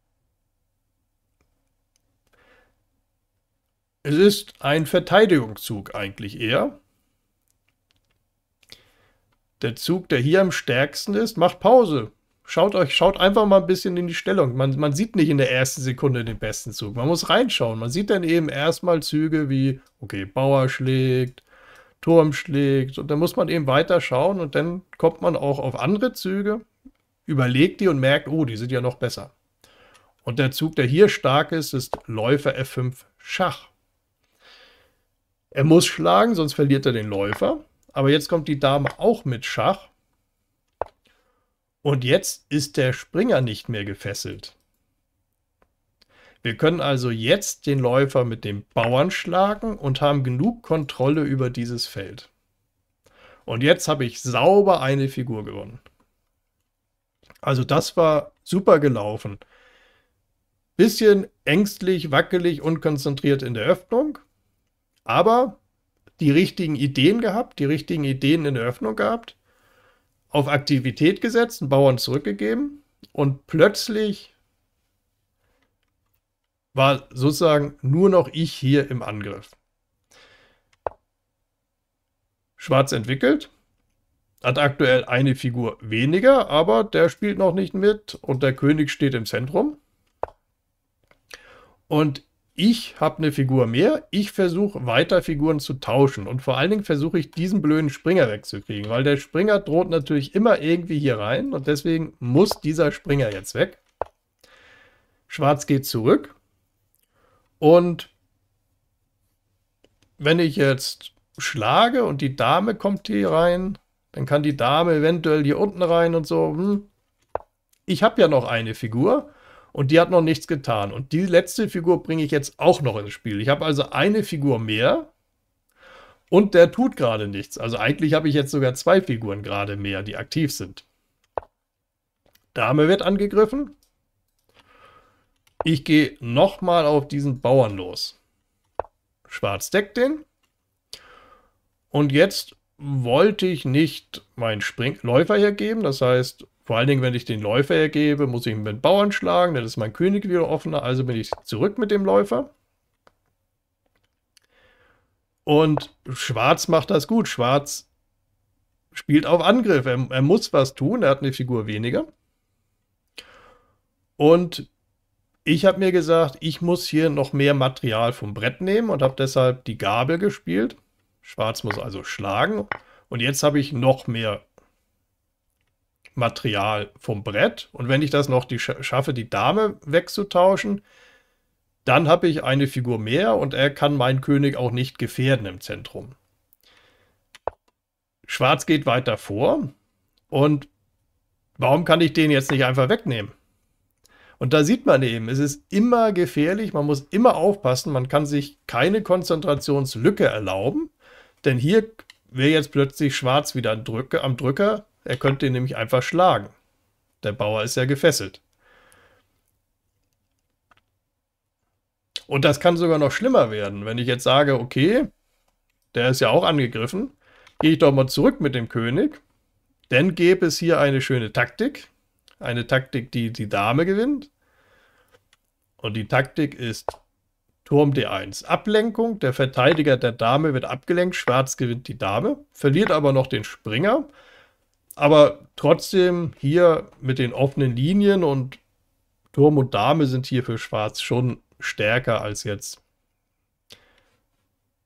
es ist ein Verteidigungszug eigentlich eher. Der Zug, der hier am stärksten ist, macht Pause Schaut euch, schaut einfach mal ein bisschen in die Stellung. Man, man sieht nicht in der ersten Sekunde den besten Zug. Man muss reinschauen. Man sieht dann eben erstmal Züge wie, okay, Bauer schlägt, Turm schlägt. Und dann muss man eben weiter schauen und dann kommt man auch auf andere Züge, überlegt die und merkt, oh, die sind ja noch besser. Und der Zug, der hier stark ist, ist Läufer F5 Schach. Er muss schlagen, sonst verliert er den Läufer. Aber jetzt kommt die Dame auch mit Schach. Und jetzt ist der Springer nicht mehr gefesselt. Wir können also jetzt den Läufer mit dem Bauern schlagen und haben genug Kontrolle über dieses Feld. Und jetzt habe ich sauber eine Figur gewonnen. Also das war super gelaufen. Bisschen ängstlich, wackelig, unkonzentriert in der Öffnung, aber die richtigen Ideen gehabt, die richtigen Ideen in der Öffnung gehabt auf Aktivität gesetzt, einen Bauern zurückgegeben und plötzlich war sozusagen nur noch ich hier im Angriff. Schwarz entwickelt, hat aktuell eine Figur weniger, aber der spielt noch nicht mit und der König steht im Zentrum. Und ich habe eine Figur mehr, ich versuche weiter Figuren zu tauschen und vor allen Dingen versuche ich diesen blöden Springer wegzukriegen, weil der Springer droht natürlich immer irgendwie hier rein und deswegen muss dieser Springer jetzt weg. Schwarz geht zurück und wenn ich jetzt schlage und die Dame kommt hier rein, dann kann die Dame eventuell hier unten rein und so. Hm. Ich habe ja noch eine Figur und die hat noch nichts getan. Und die letzte Figur bringe ich jetzt auch noch ins Spiel. Ich habe also eine Figur mehr und der tut gerade nichts. Also eigentlich habe ich jetzt sogar zwei Figuren gerade mehr, die aktiv sind. Dame wird angegriffen. Ich gehe nochmal auf diesen Bauern los. Schwarz deckt den. Und jetzt wollte ich nicht meinen Springläufer hier geben. Das heißt, vor allen Dingen, wenn ich den Läufer ergebe, muss ich ihn mit dem Bauern schlagen, dann ist mein König wieder offener, also bin ich zurück mit dem Läufer. Und Schwarz macht das gut. Schwarz spielt auf Angriff. Er, er, muss was tun. Er hat eine Figur weniger. Und ich habe mir gesagt, ich muss hier noch mehr Material vom Brett nehmen und habe deshalb die Gabel gespielt. Schwarz muss also schlagen. Und jetzt habe ich noch mehr Material vom Brett. Und wenn ich das noch die schaffe, die Dame wegzutauschen, dann habe ich eine Figur mehr und er kann meinen König auch nicht gefährden im Zentrum. Schwarz geht weiter vor und warum kann ich den jetzt nicht einfach wegnehmen? Und da sieht man eben, es ist immer gefährlich, man muss immer aufpassen, man kann sich keine Konzentrationslücke erlauben, denn hier wäre jetzt plötzlich Schwarz wieder am Drücker er könnte ihn nämlich einfach schlagen. Der Bauer ist ja gefesselt. Und das kann sogar noch schlimmer werden, wenn ich jetzt sage, okay, der ist ja auch angegriffen, gehe ich doch mal zurück mit dem König, dann gäbe es hier eine schöne Taktik, eine Taktik, die die Dame gewinnt. Und die Taktik ist Turm D1. Ablenkung, der Verteidiger der Dame wird abgelenkt, schwarz gewinnt die Dame, verliert aber noch den Springer aber trotzdem hier mit den offenen Linien und Turm und Dame sind hier für Schwarz schon stärker als jetzt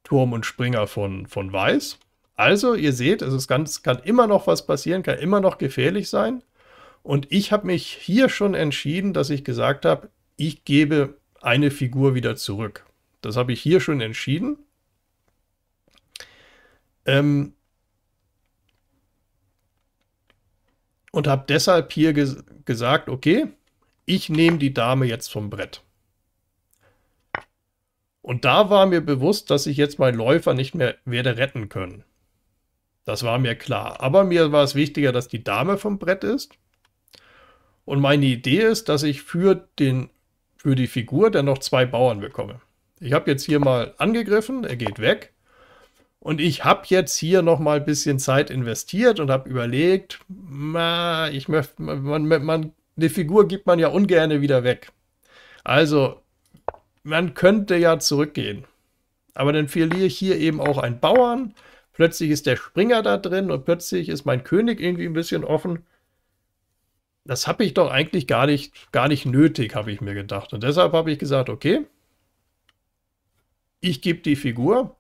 Turm und Springer von, von Weiß. Also, ihr seht, es ist ganz, kann immer noch was passieren, kann immer noch gefährlich sein. Und ich habe mich hier schon entschieden, dass ich gesagt habe, ich gebe eine Figur wieder zurück. Das habe ich hier schon entschieden. Ähm, und habe deshalb hier ges gesagt, okay, ich nehme die Dame jetzt vom Brett. Und da war mir bewusst, dass ich jetzt meinen Läufer nicht mehr werde retten können. Das war mir klar. Aber mir war es wichtiger, dass die Dame vom Brett ist. Und meine Idee ist, dass ich für, den, für die Figur dann noch zwei Bauern bekomme. Ich habe jetzt hier mal angegriffen, er geht weg. Und ich habe jetzt hier noch mal ein bisschen Zeit investiert und habe überlegt, na, ich möchte, man, man, eine Figur gibt man ja ungern wieder weg. Also, man könnte ja zurückgehen. Aber dann verliere ich hier eben auch einen Bauern. Plötzlich ist der Springer da drin und plötzlich ist mein König irgendwie ein bisschen offen. Das habe ich doch eigentlich gar nicht, gar nicht nötig, habe ich mir gedacht. Und deshalb habe ich gesagt, okay, ich gebe die Figur,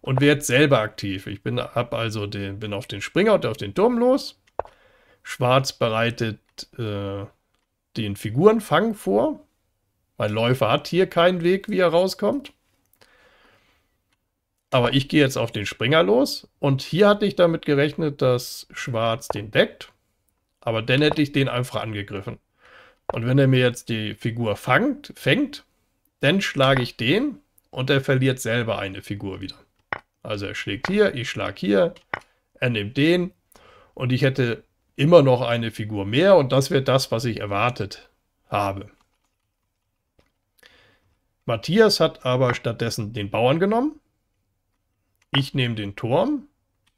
und werde selber aktiv. Ich bin, hab also den, bin auf den Springer und auf den Turm los. Schwarz bereitet äh, den Figurenfang vor. Mein Läufer hat hier keinen Weg, wie er rauskommt. Aber ich gehe jetzt auf den Springer los. Und hier hatte ich damit gerechnet, dass Schwarz den deckt. Aber dann hätte ich den einfach angegriffen. Und wenn er mir jetzt die Figur fangt, fängt, dann schlage ich den und er verliert selber eine Figur wieder. Also er schlägt hier, ich schlage hier, er nimmt den und ich hätte immer noch eine Figur mehr und das wäre das, was ich erwartet habe. Matthias hat aber stattdessen den Bauern genommen. Ich nehme den Turm,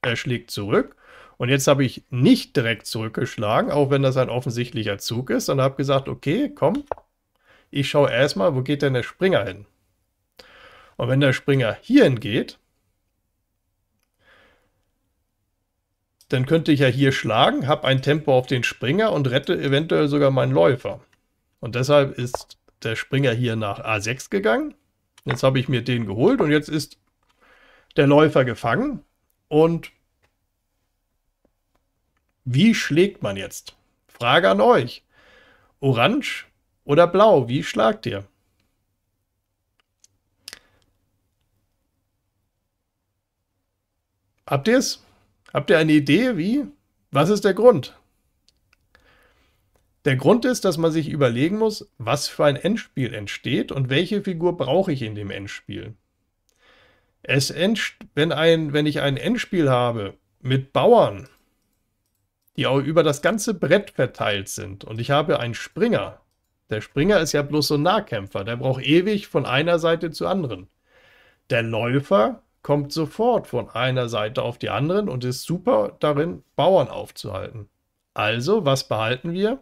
er schlägt zurück und jetzt habe ich nicht direkt zurückgeschlagen, auch wenn das ein offensichtlicher Zug ist, sondern habe gesagt, okay, komm, ich schaue erstmal, wo geht denn der Springer hin? Und wenn der Springer hierhin geht, dann könnte ich ja hier schlagen, habe ein Tempo auf den Springer und rette eventuell sogar meinen Läufer. Und deshalb ist der Springer hier nach A6 gegangen. Jetzt habe ich mir den geholt und jetzt ist der Läufer gefangen. Und wie schlägt man jetzt? Frage an euch. Orange oder blau? Wie schlagt ihr? Habt ihr es? Habt ihr eine Idee, wie? Was ist der Grund? Der Grund ist, dass man sich überlegen muss, was für ein Endspiel entsteht und welche Figur brauche ich in dem Endspiel. Wenn, ein, wenn ich ein Endspiel habe mit Bauern, die auch über das ganze Brett verteilt sind und ich habe einen Springer, der Springer ist ja bloß so ein Nahkämpfer, der braucht ewig von einer Seite zur anderen. Der Läufer kommt sofort von einer Seite auf die anderen und ist super darin, Bauern aufzuhalten. Also, was behalten wir?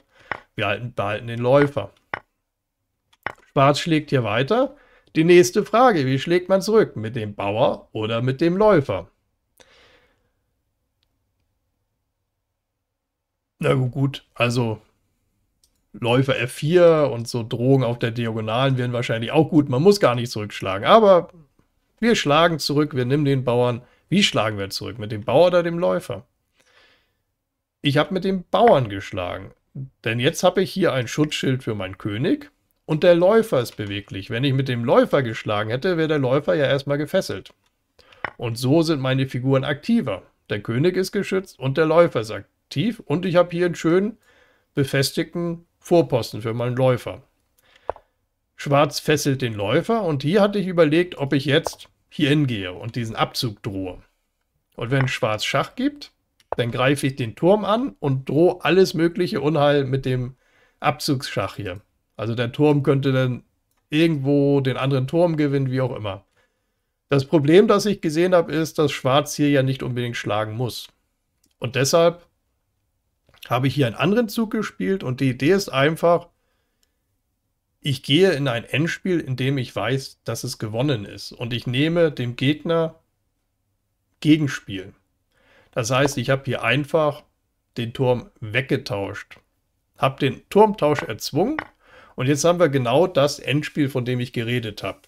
Wir behalten den Läufer. Schwarz schlägt hier weiter. Die nächste Frage, wie schlägt man zurück? Mit dem Bauer oder mit dem Läufer? Na gut, also Läufer F4 und so Drohungen auf der Diagonalen wären wahrscheinlich auch gut. Man muss gar nicht zurückschlagen, aber wir schlagen zurück, wir nehmen den Bauern. Wie schlagen wir zurück? Mit dem Bauer oder dem Läufer? Ich habe mit dem Bauern geschlagen, denn jetzt habe ich hier ein Schutzschild für meinen König und der Läufer ist beweglich. Wenn ich mit dem Läufer geschlagen hätte, wäre der Läufer ja erstmal gefesselt. Und so sind meine Figuren aktiver. Der König ist geschützt und der Läufer ist aktiv und ich habe hier einen schönen befestigten Vorposten für meinen Läufer. Schwarz fesselt den Läufer und hier hatte ich überlegt, ob ich jetzt hier hingehe und diesen Abzug drohe. Und wenn Schwarz Schach gibt, dann greife ich den Turm an und drohe alles mögliche Unheil mit dem Abzugsschach hier. Also der Turm könnte dann irgendwo den anderen Turm gewinnen, wie auch immer. Das Problem, das ich gesehen habe, ist, dass Schwarz hier ja nicht unbedingt schlagen muss. Und deshalb habe ich hier einen anderen Zug gespielt und die Idee ist einfach, ich gehe in ein Endspiel, in dem ich weiß, dass es gewonnen ist. Und ich nehme dem Gegner Gegenspiel. Das heißt, ich habe hier einfach den Turm weggetauscht. Habe den Turmtausch erzwungen. Und jetzt haben wir genau das Endspiel, von dem ich geredet habe.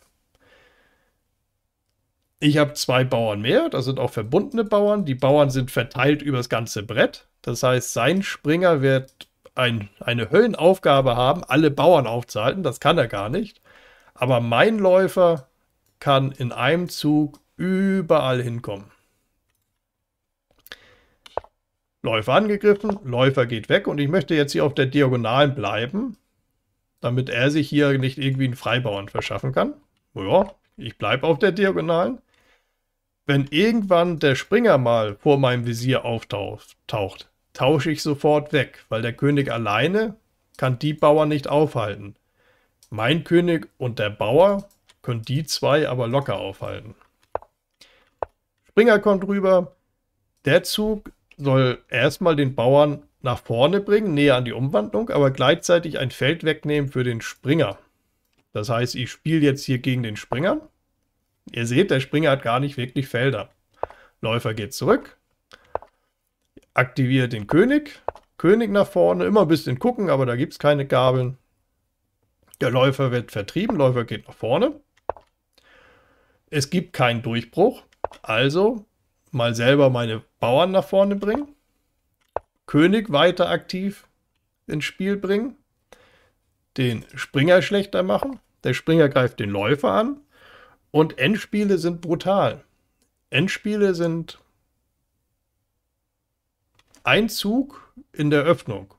Ich habe zwei Bauern mehr, das sind auch verbundene Bauern. Die Bauern sind verteilt über das ganze Brett. Das heißt, sein Springer wird ein, eine Höllenaufgabe haben, alle Bauern aufzuhalten. Das kann er gar nicht. Aber mein Läufer kann in einem Zug überall hinkommen. Läufer angegriffen, Läufer geht weg und ich möchte jetzt hier auf der Diagonalen bleiben, damit er sich hier nicht irgendwie einen Freibauern verschaffen kann. Ja, ich bleibe auf der Diagonalen. Wenn irgendwann der Springer mal vor meinem Visier auftaucht, tausche ich sofort weg, weil der König alleine kann die Bauern nicht aufhalten. Mein König und der Bauer können die zwei aber locker aufhalten. Springer kommt rüber. Der Zug soll erstmal den Bauern nach vorne bringen, näher an die Umwandlung, aber gleichzeitig ein Feld wegnehmen für den Springer. Das heißt, ich spiele jetzt hier gegen den Springer. Ihr seht, der Springer hat gar nicht wirklich Felder. Läufer geht zurück, aktiviere den König. König nach vorne, immer ein bisschen gucken, aber da gibt es keine Gabeln. Der Läufer wird vertrieben, Läufer geht nach vorne. Es gibt keinen Durchbruch, also mal selber meine Bauern nach vorne bringen. König weiter aktiv ins Spiel bringen. Den Springer schlechter machen. Der Springer greift den Läufer an. Und Endspiele sind brutal. Endspiele sind ein Zug in der Öffnung.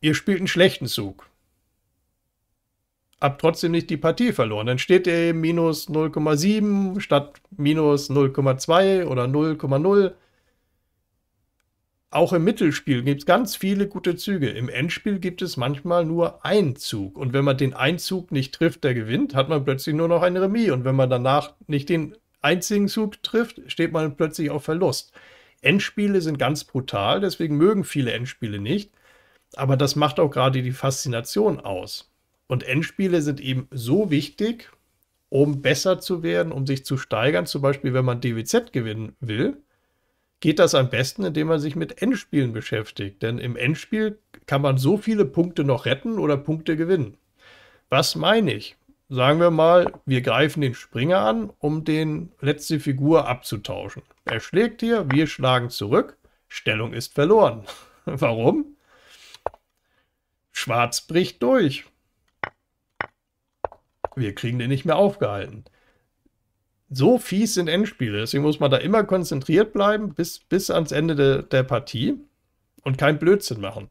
Ihr spielt einen schlechten Zug. Habt trotzdem nicht die Partie verloren. Dann steht ihr eben minus 0,7 statt minus 0,2 oder 0,0. Auch im Mittelspiel gibt es ganz viele gute Züge. Im Endspiel gibt es manchmal nur einen Zug. Und wenn man den Einzug nicht trifft, der gewinnt, hat man plötzlich nur noch ein Remis. Und wenn man danach nicht den einzigen Zug trifft, steht man plötzlich auf Verlust. Endspiele sind ganz brutal, deswegen mögen viele Endspiele nicht. Aber das macht auch gerade die Faszination aus. Und Endspiele sind eben so wichtig, um besser zu werden, um sich zu steigern. Zum Beispiel, wenn man DWZ gewinnen will, geht das am besten, indem man sich mit Endspielen beschäftigt. Denn im Endspiel kann man so viele Punkte noch retten oder Punkte gewinnen. Was meine ich? Sagen wir mal, wir greifen den Springer an, um den letzte Figur abzutauschen. Er schlägt hier, wir schlagen zurück. Stellung ist verloren. Warum? Schwarz bricht durch. Wir kriegen den nicht mehr aufgehalten. So fies sind Endspiele. Deswegen muss man da immer konzentriert bleiben bis, bis ans Ende de, der Partie und keinen Blödsinn machen.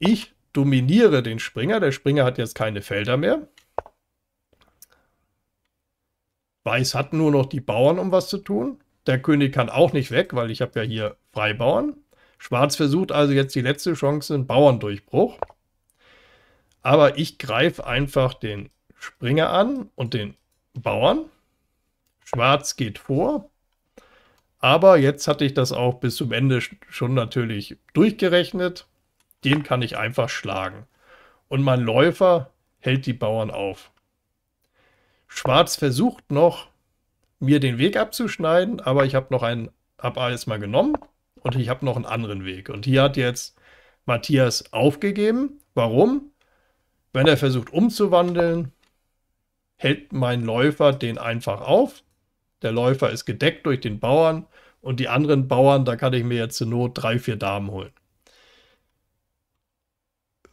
Ich dominiere den Springer. Der Springer hat jetzt keine Felder mehr. Weiß hat nur noch die Bauern, um was zu tun. Der König kann auch nicht weg, weil ich habe ja hier Freibauern. Schwarz versucht also jetzt die letzte Chance, einen Bauerndurchbruch. Aber ich greife einfach den Springer an und den Bauern. Schwarz geht vor. Aber jetzt hatte ich das auch bis zum Ende schon natürlich durchgerechnet. Den kann ich einfach schlagen. Und mein Läufer hält die Bauern auf. Schwarz versucht noch, mir den Weg abzuschneiden, aber ich habe noch einen, habe alles mal genommen und ich habe noch einen anderen Weg. Und hier hat jetzt Matthias aufgegeben. Warum? Wenn er versucht umzuwandeln, hält mein Läufer den einfach auf. Der Läufer ist gedeckt durch den Bauern und die anderen Bauern, da kann ich mir jetzt zur Not drei, vier Damen holen.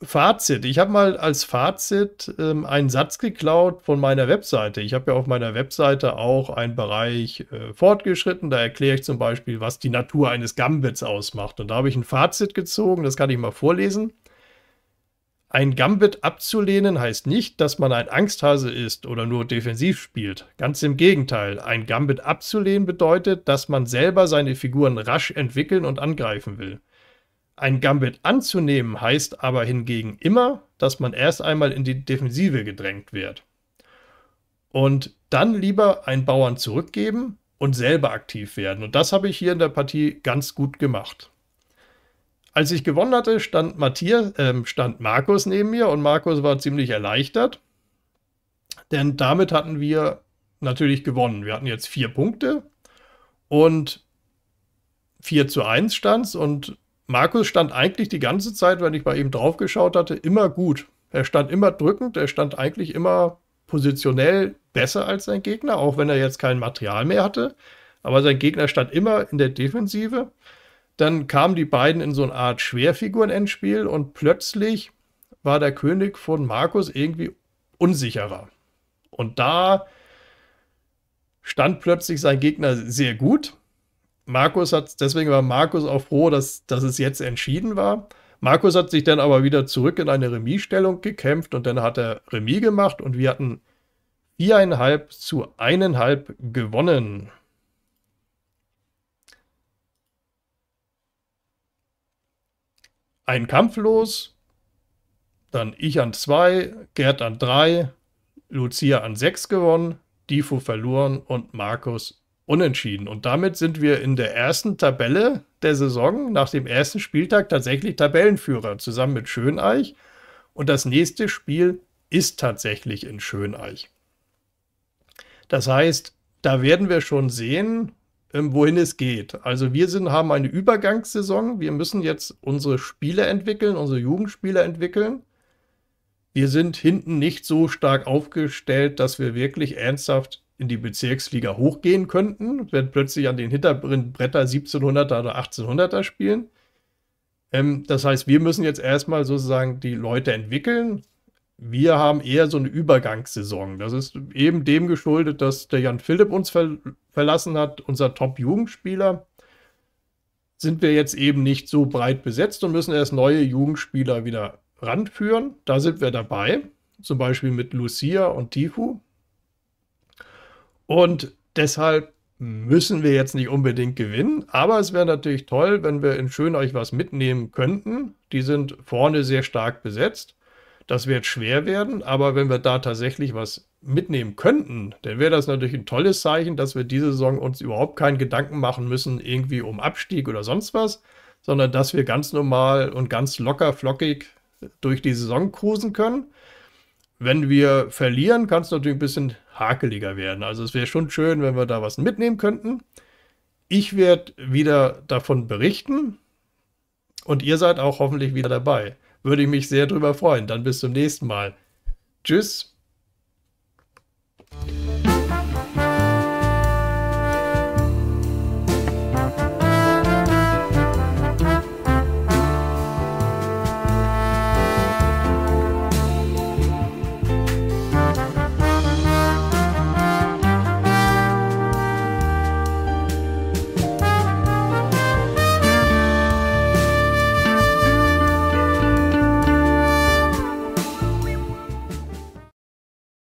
Fazit. Ich habe mal als Fazit ähm, einen Satz geklaut von meiner Webseite. Ich habe ja auf meiner Webseite auch einen Bereich äh, fortgeschritten. Da erkläre ich zum Beispiel, was die Natur eines Gambits ausmacht. Und da habe ich ein Fazit gezogen, das kann ich mal vorlesen. Ein Gambit abzulehnen heißt nicht, dass man ein Angsthase ist oder nur defensiv spielt. Ganz im Gegenteil, ein Gambit abzulehnen bedeutet, dass man selber seine Figuren rasch entwickeln und angreifen will. Ein Gambit anzunehmen heißt aber hingegen immer, dass man erst einmal in die Defensive gedrängt wird. Und dann lieber einen Bauern zurückgeben und selber aktiv werden. Und das habe ich hier in der Partie ganz gut gemacht. Als ich gewonnen hatte, stand, Matthias, äh, stand Markus neben mir und Markus war ziemlich erleichtert, denn damit hatten wir natürlich gewonnen. Wir hatten jetzt vier Punkte und 4 zu 1 stand es und Markus stand eigentlich die ganze Zeit, wenn ich bei ihm draufgeschaut hatte, immer gut. Er stand immer drückend, er stand eigentlich immer positionell besser als sein Gegner, auch wenn er jetzt kein Material mehr hatte. Aber sein Gegner stand immer in der Defensive. Dann kamen die beiden in so eine Art Schwerfiguren-Endspiel und plötzlich war der König von Markus irgendwie unsicherer. Und da stand plötzlich sein Gegner sehr gut Markus hat, deswegen war Markus auch froh, dass, dass es jetzt entschieden war. Markus hat sich dann aber wieder zurück in eine Remisstellung gekämpft und dann hat er Remis gemacht und wir hatten viereinhalb zu eineinhalb gewonnen. Ein Kampf los, dann ich an zwei, Gerd an drei, Lucia an sechs gewonnen, Difo verloren und Markus Unentschieden. Und damit sind wir in der ersten Tabelle der Saison nach dem ersten Spieltag tatsächlich Tabellenführer zusammen mit Schöneich. Und das nächste Spiel ist tatsächlich in Schöneich. Das heißt, da werden wir schon sehen, ähm, wohin es geht. Also wir sind, haben eine Übergangssaison. Wir müssen jetzt unsere Spieler entwickeln, unsere Jugendspieler entwickeln. Wir sind hinten nicht so stark aufgestellt, dass wir wirklich ernsthaft in die Bezirksliga hochgehen könnten, wenn plötzlich an den Hinterbretter 1700er oder 1800er spielen. Ähm, das heißt, wir müssen jetzt erstmal sozusagen die Leute entwickeln. Wir haben eher so eine Übergangssaison. Das ist eben dem geschuldet, dass der Jan Philipp uns ver verlassen hat, unser Top-Jugendspieler. Sind wir jetzt eben nicht so breit besetzt und müssen erst neue Jugendspieler wieder ranführen. Da sind wir dabei, zum Beispiel mit Lucia und Tifu. Und deshalb müssen wir jetzt nicht unbedingt gewinnen, aber es wäre natürlich toll, wenn wir in Schön euch was mitnehmen könnten. Die sind vorne sehr stark besetzt. Das wird schwer werden, aber wenn wir da tatsächlich was mitnehmen könnten, dann wäre das natürlich ein tolles Zeichen, dass wir diese Saison uns überhaupt keinen Gedanken machen müssen, irgendwie um Abstieg oder sonst was, sondern dass wir ganz normal und ganz locker flockig durch die Saison cruisen können. Wenn wir verlieren, kann es natürlich ein bisschen hakeliger werden. Also es wäre schon schön, wenn wir da was mitnehmen könnten. Ich werde wieder davon berichten und ihr seid auch hoffentlich wieder dabei. Würde ich mich sehr drüber freuen. Dann bis zum nächsten Mal. Tschüss.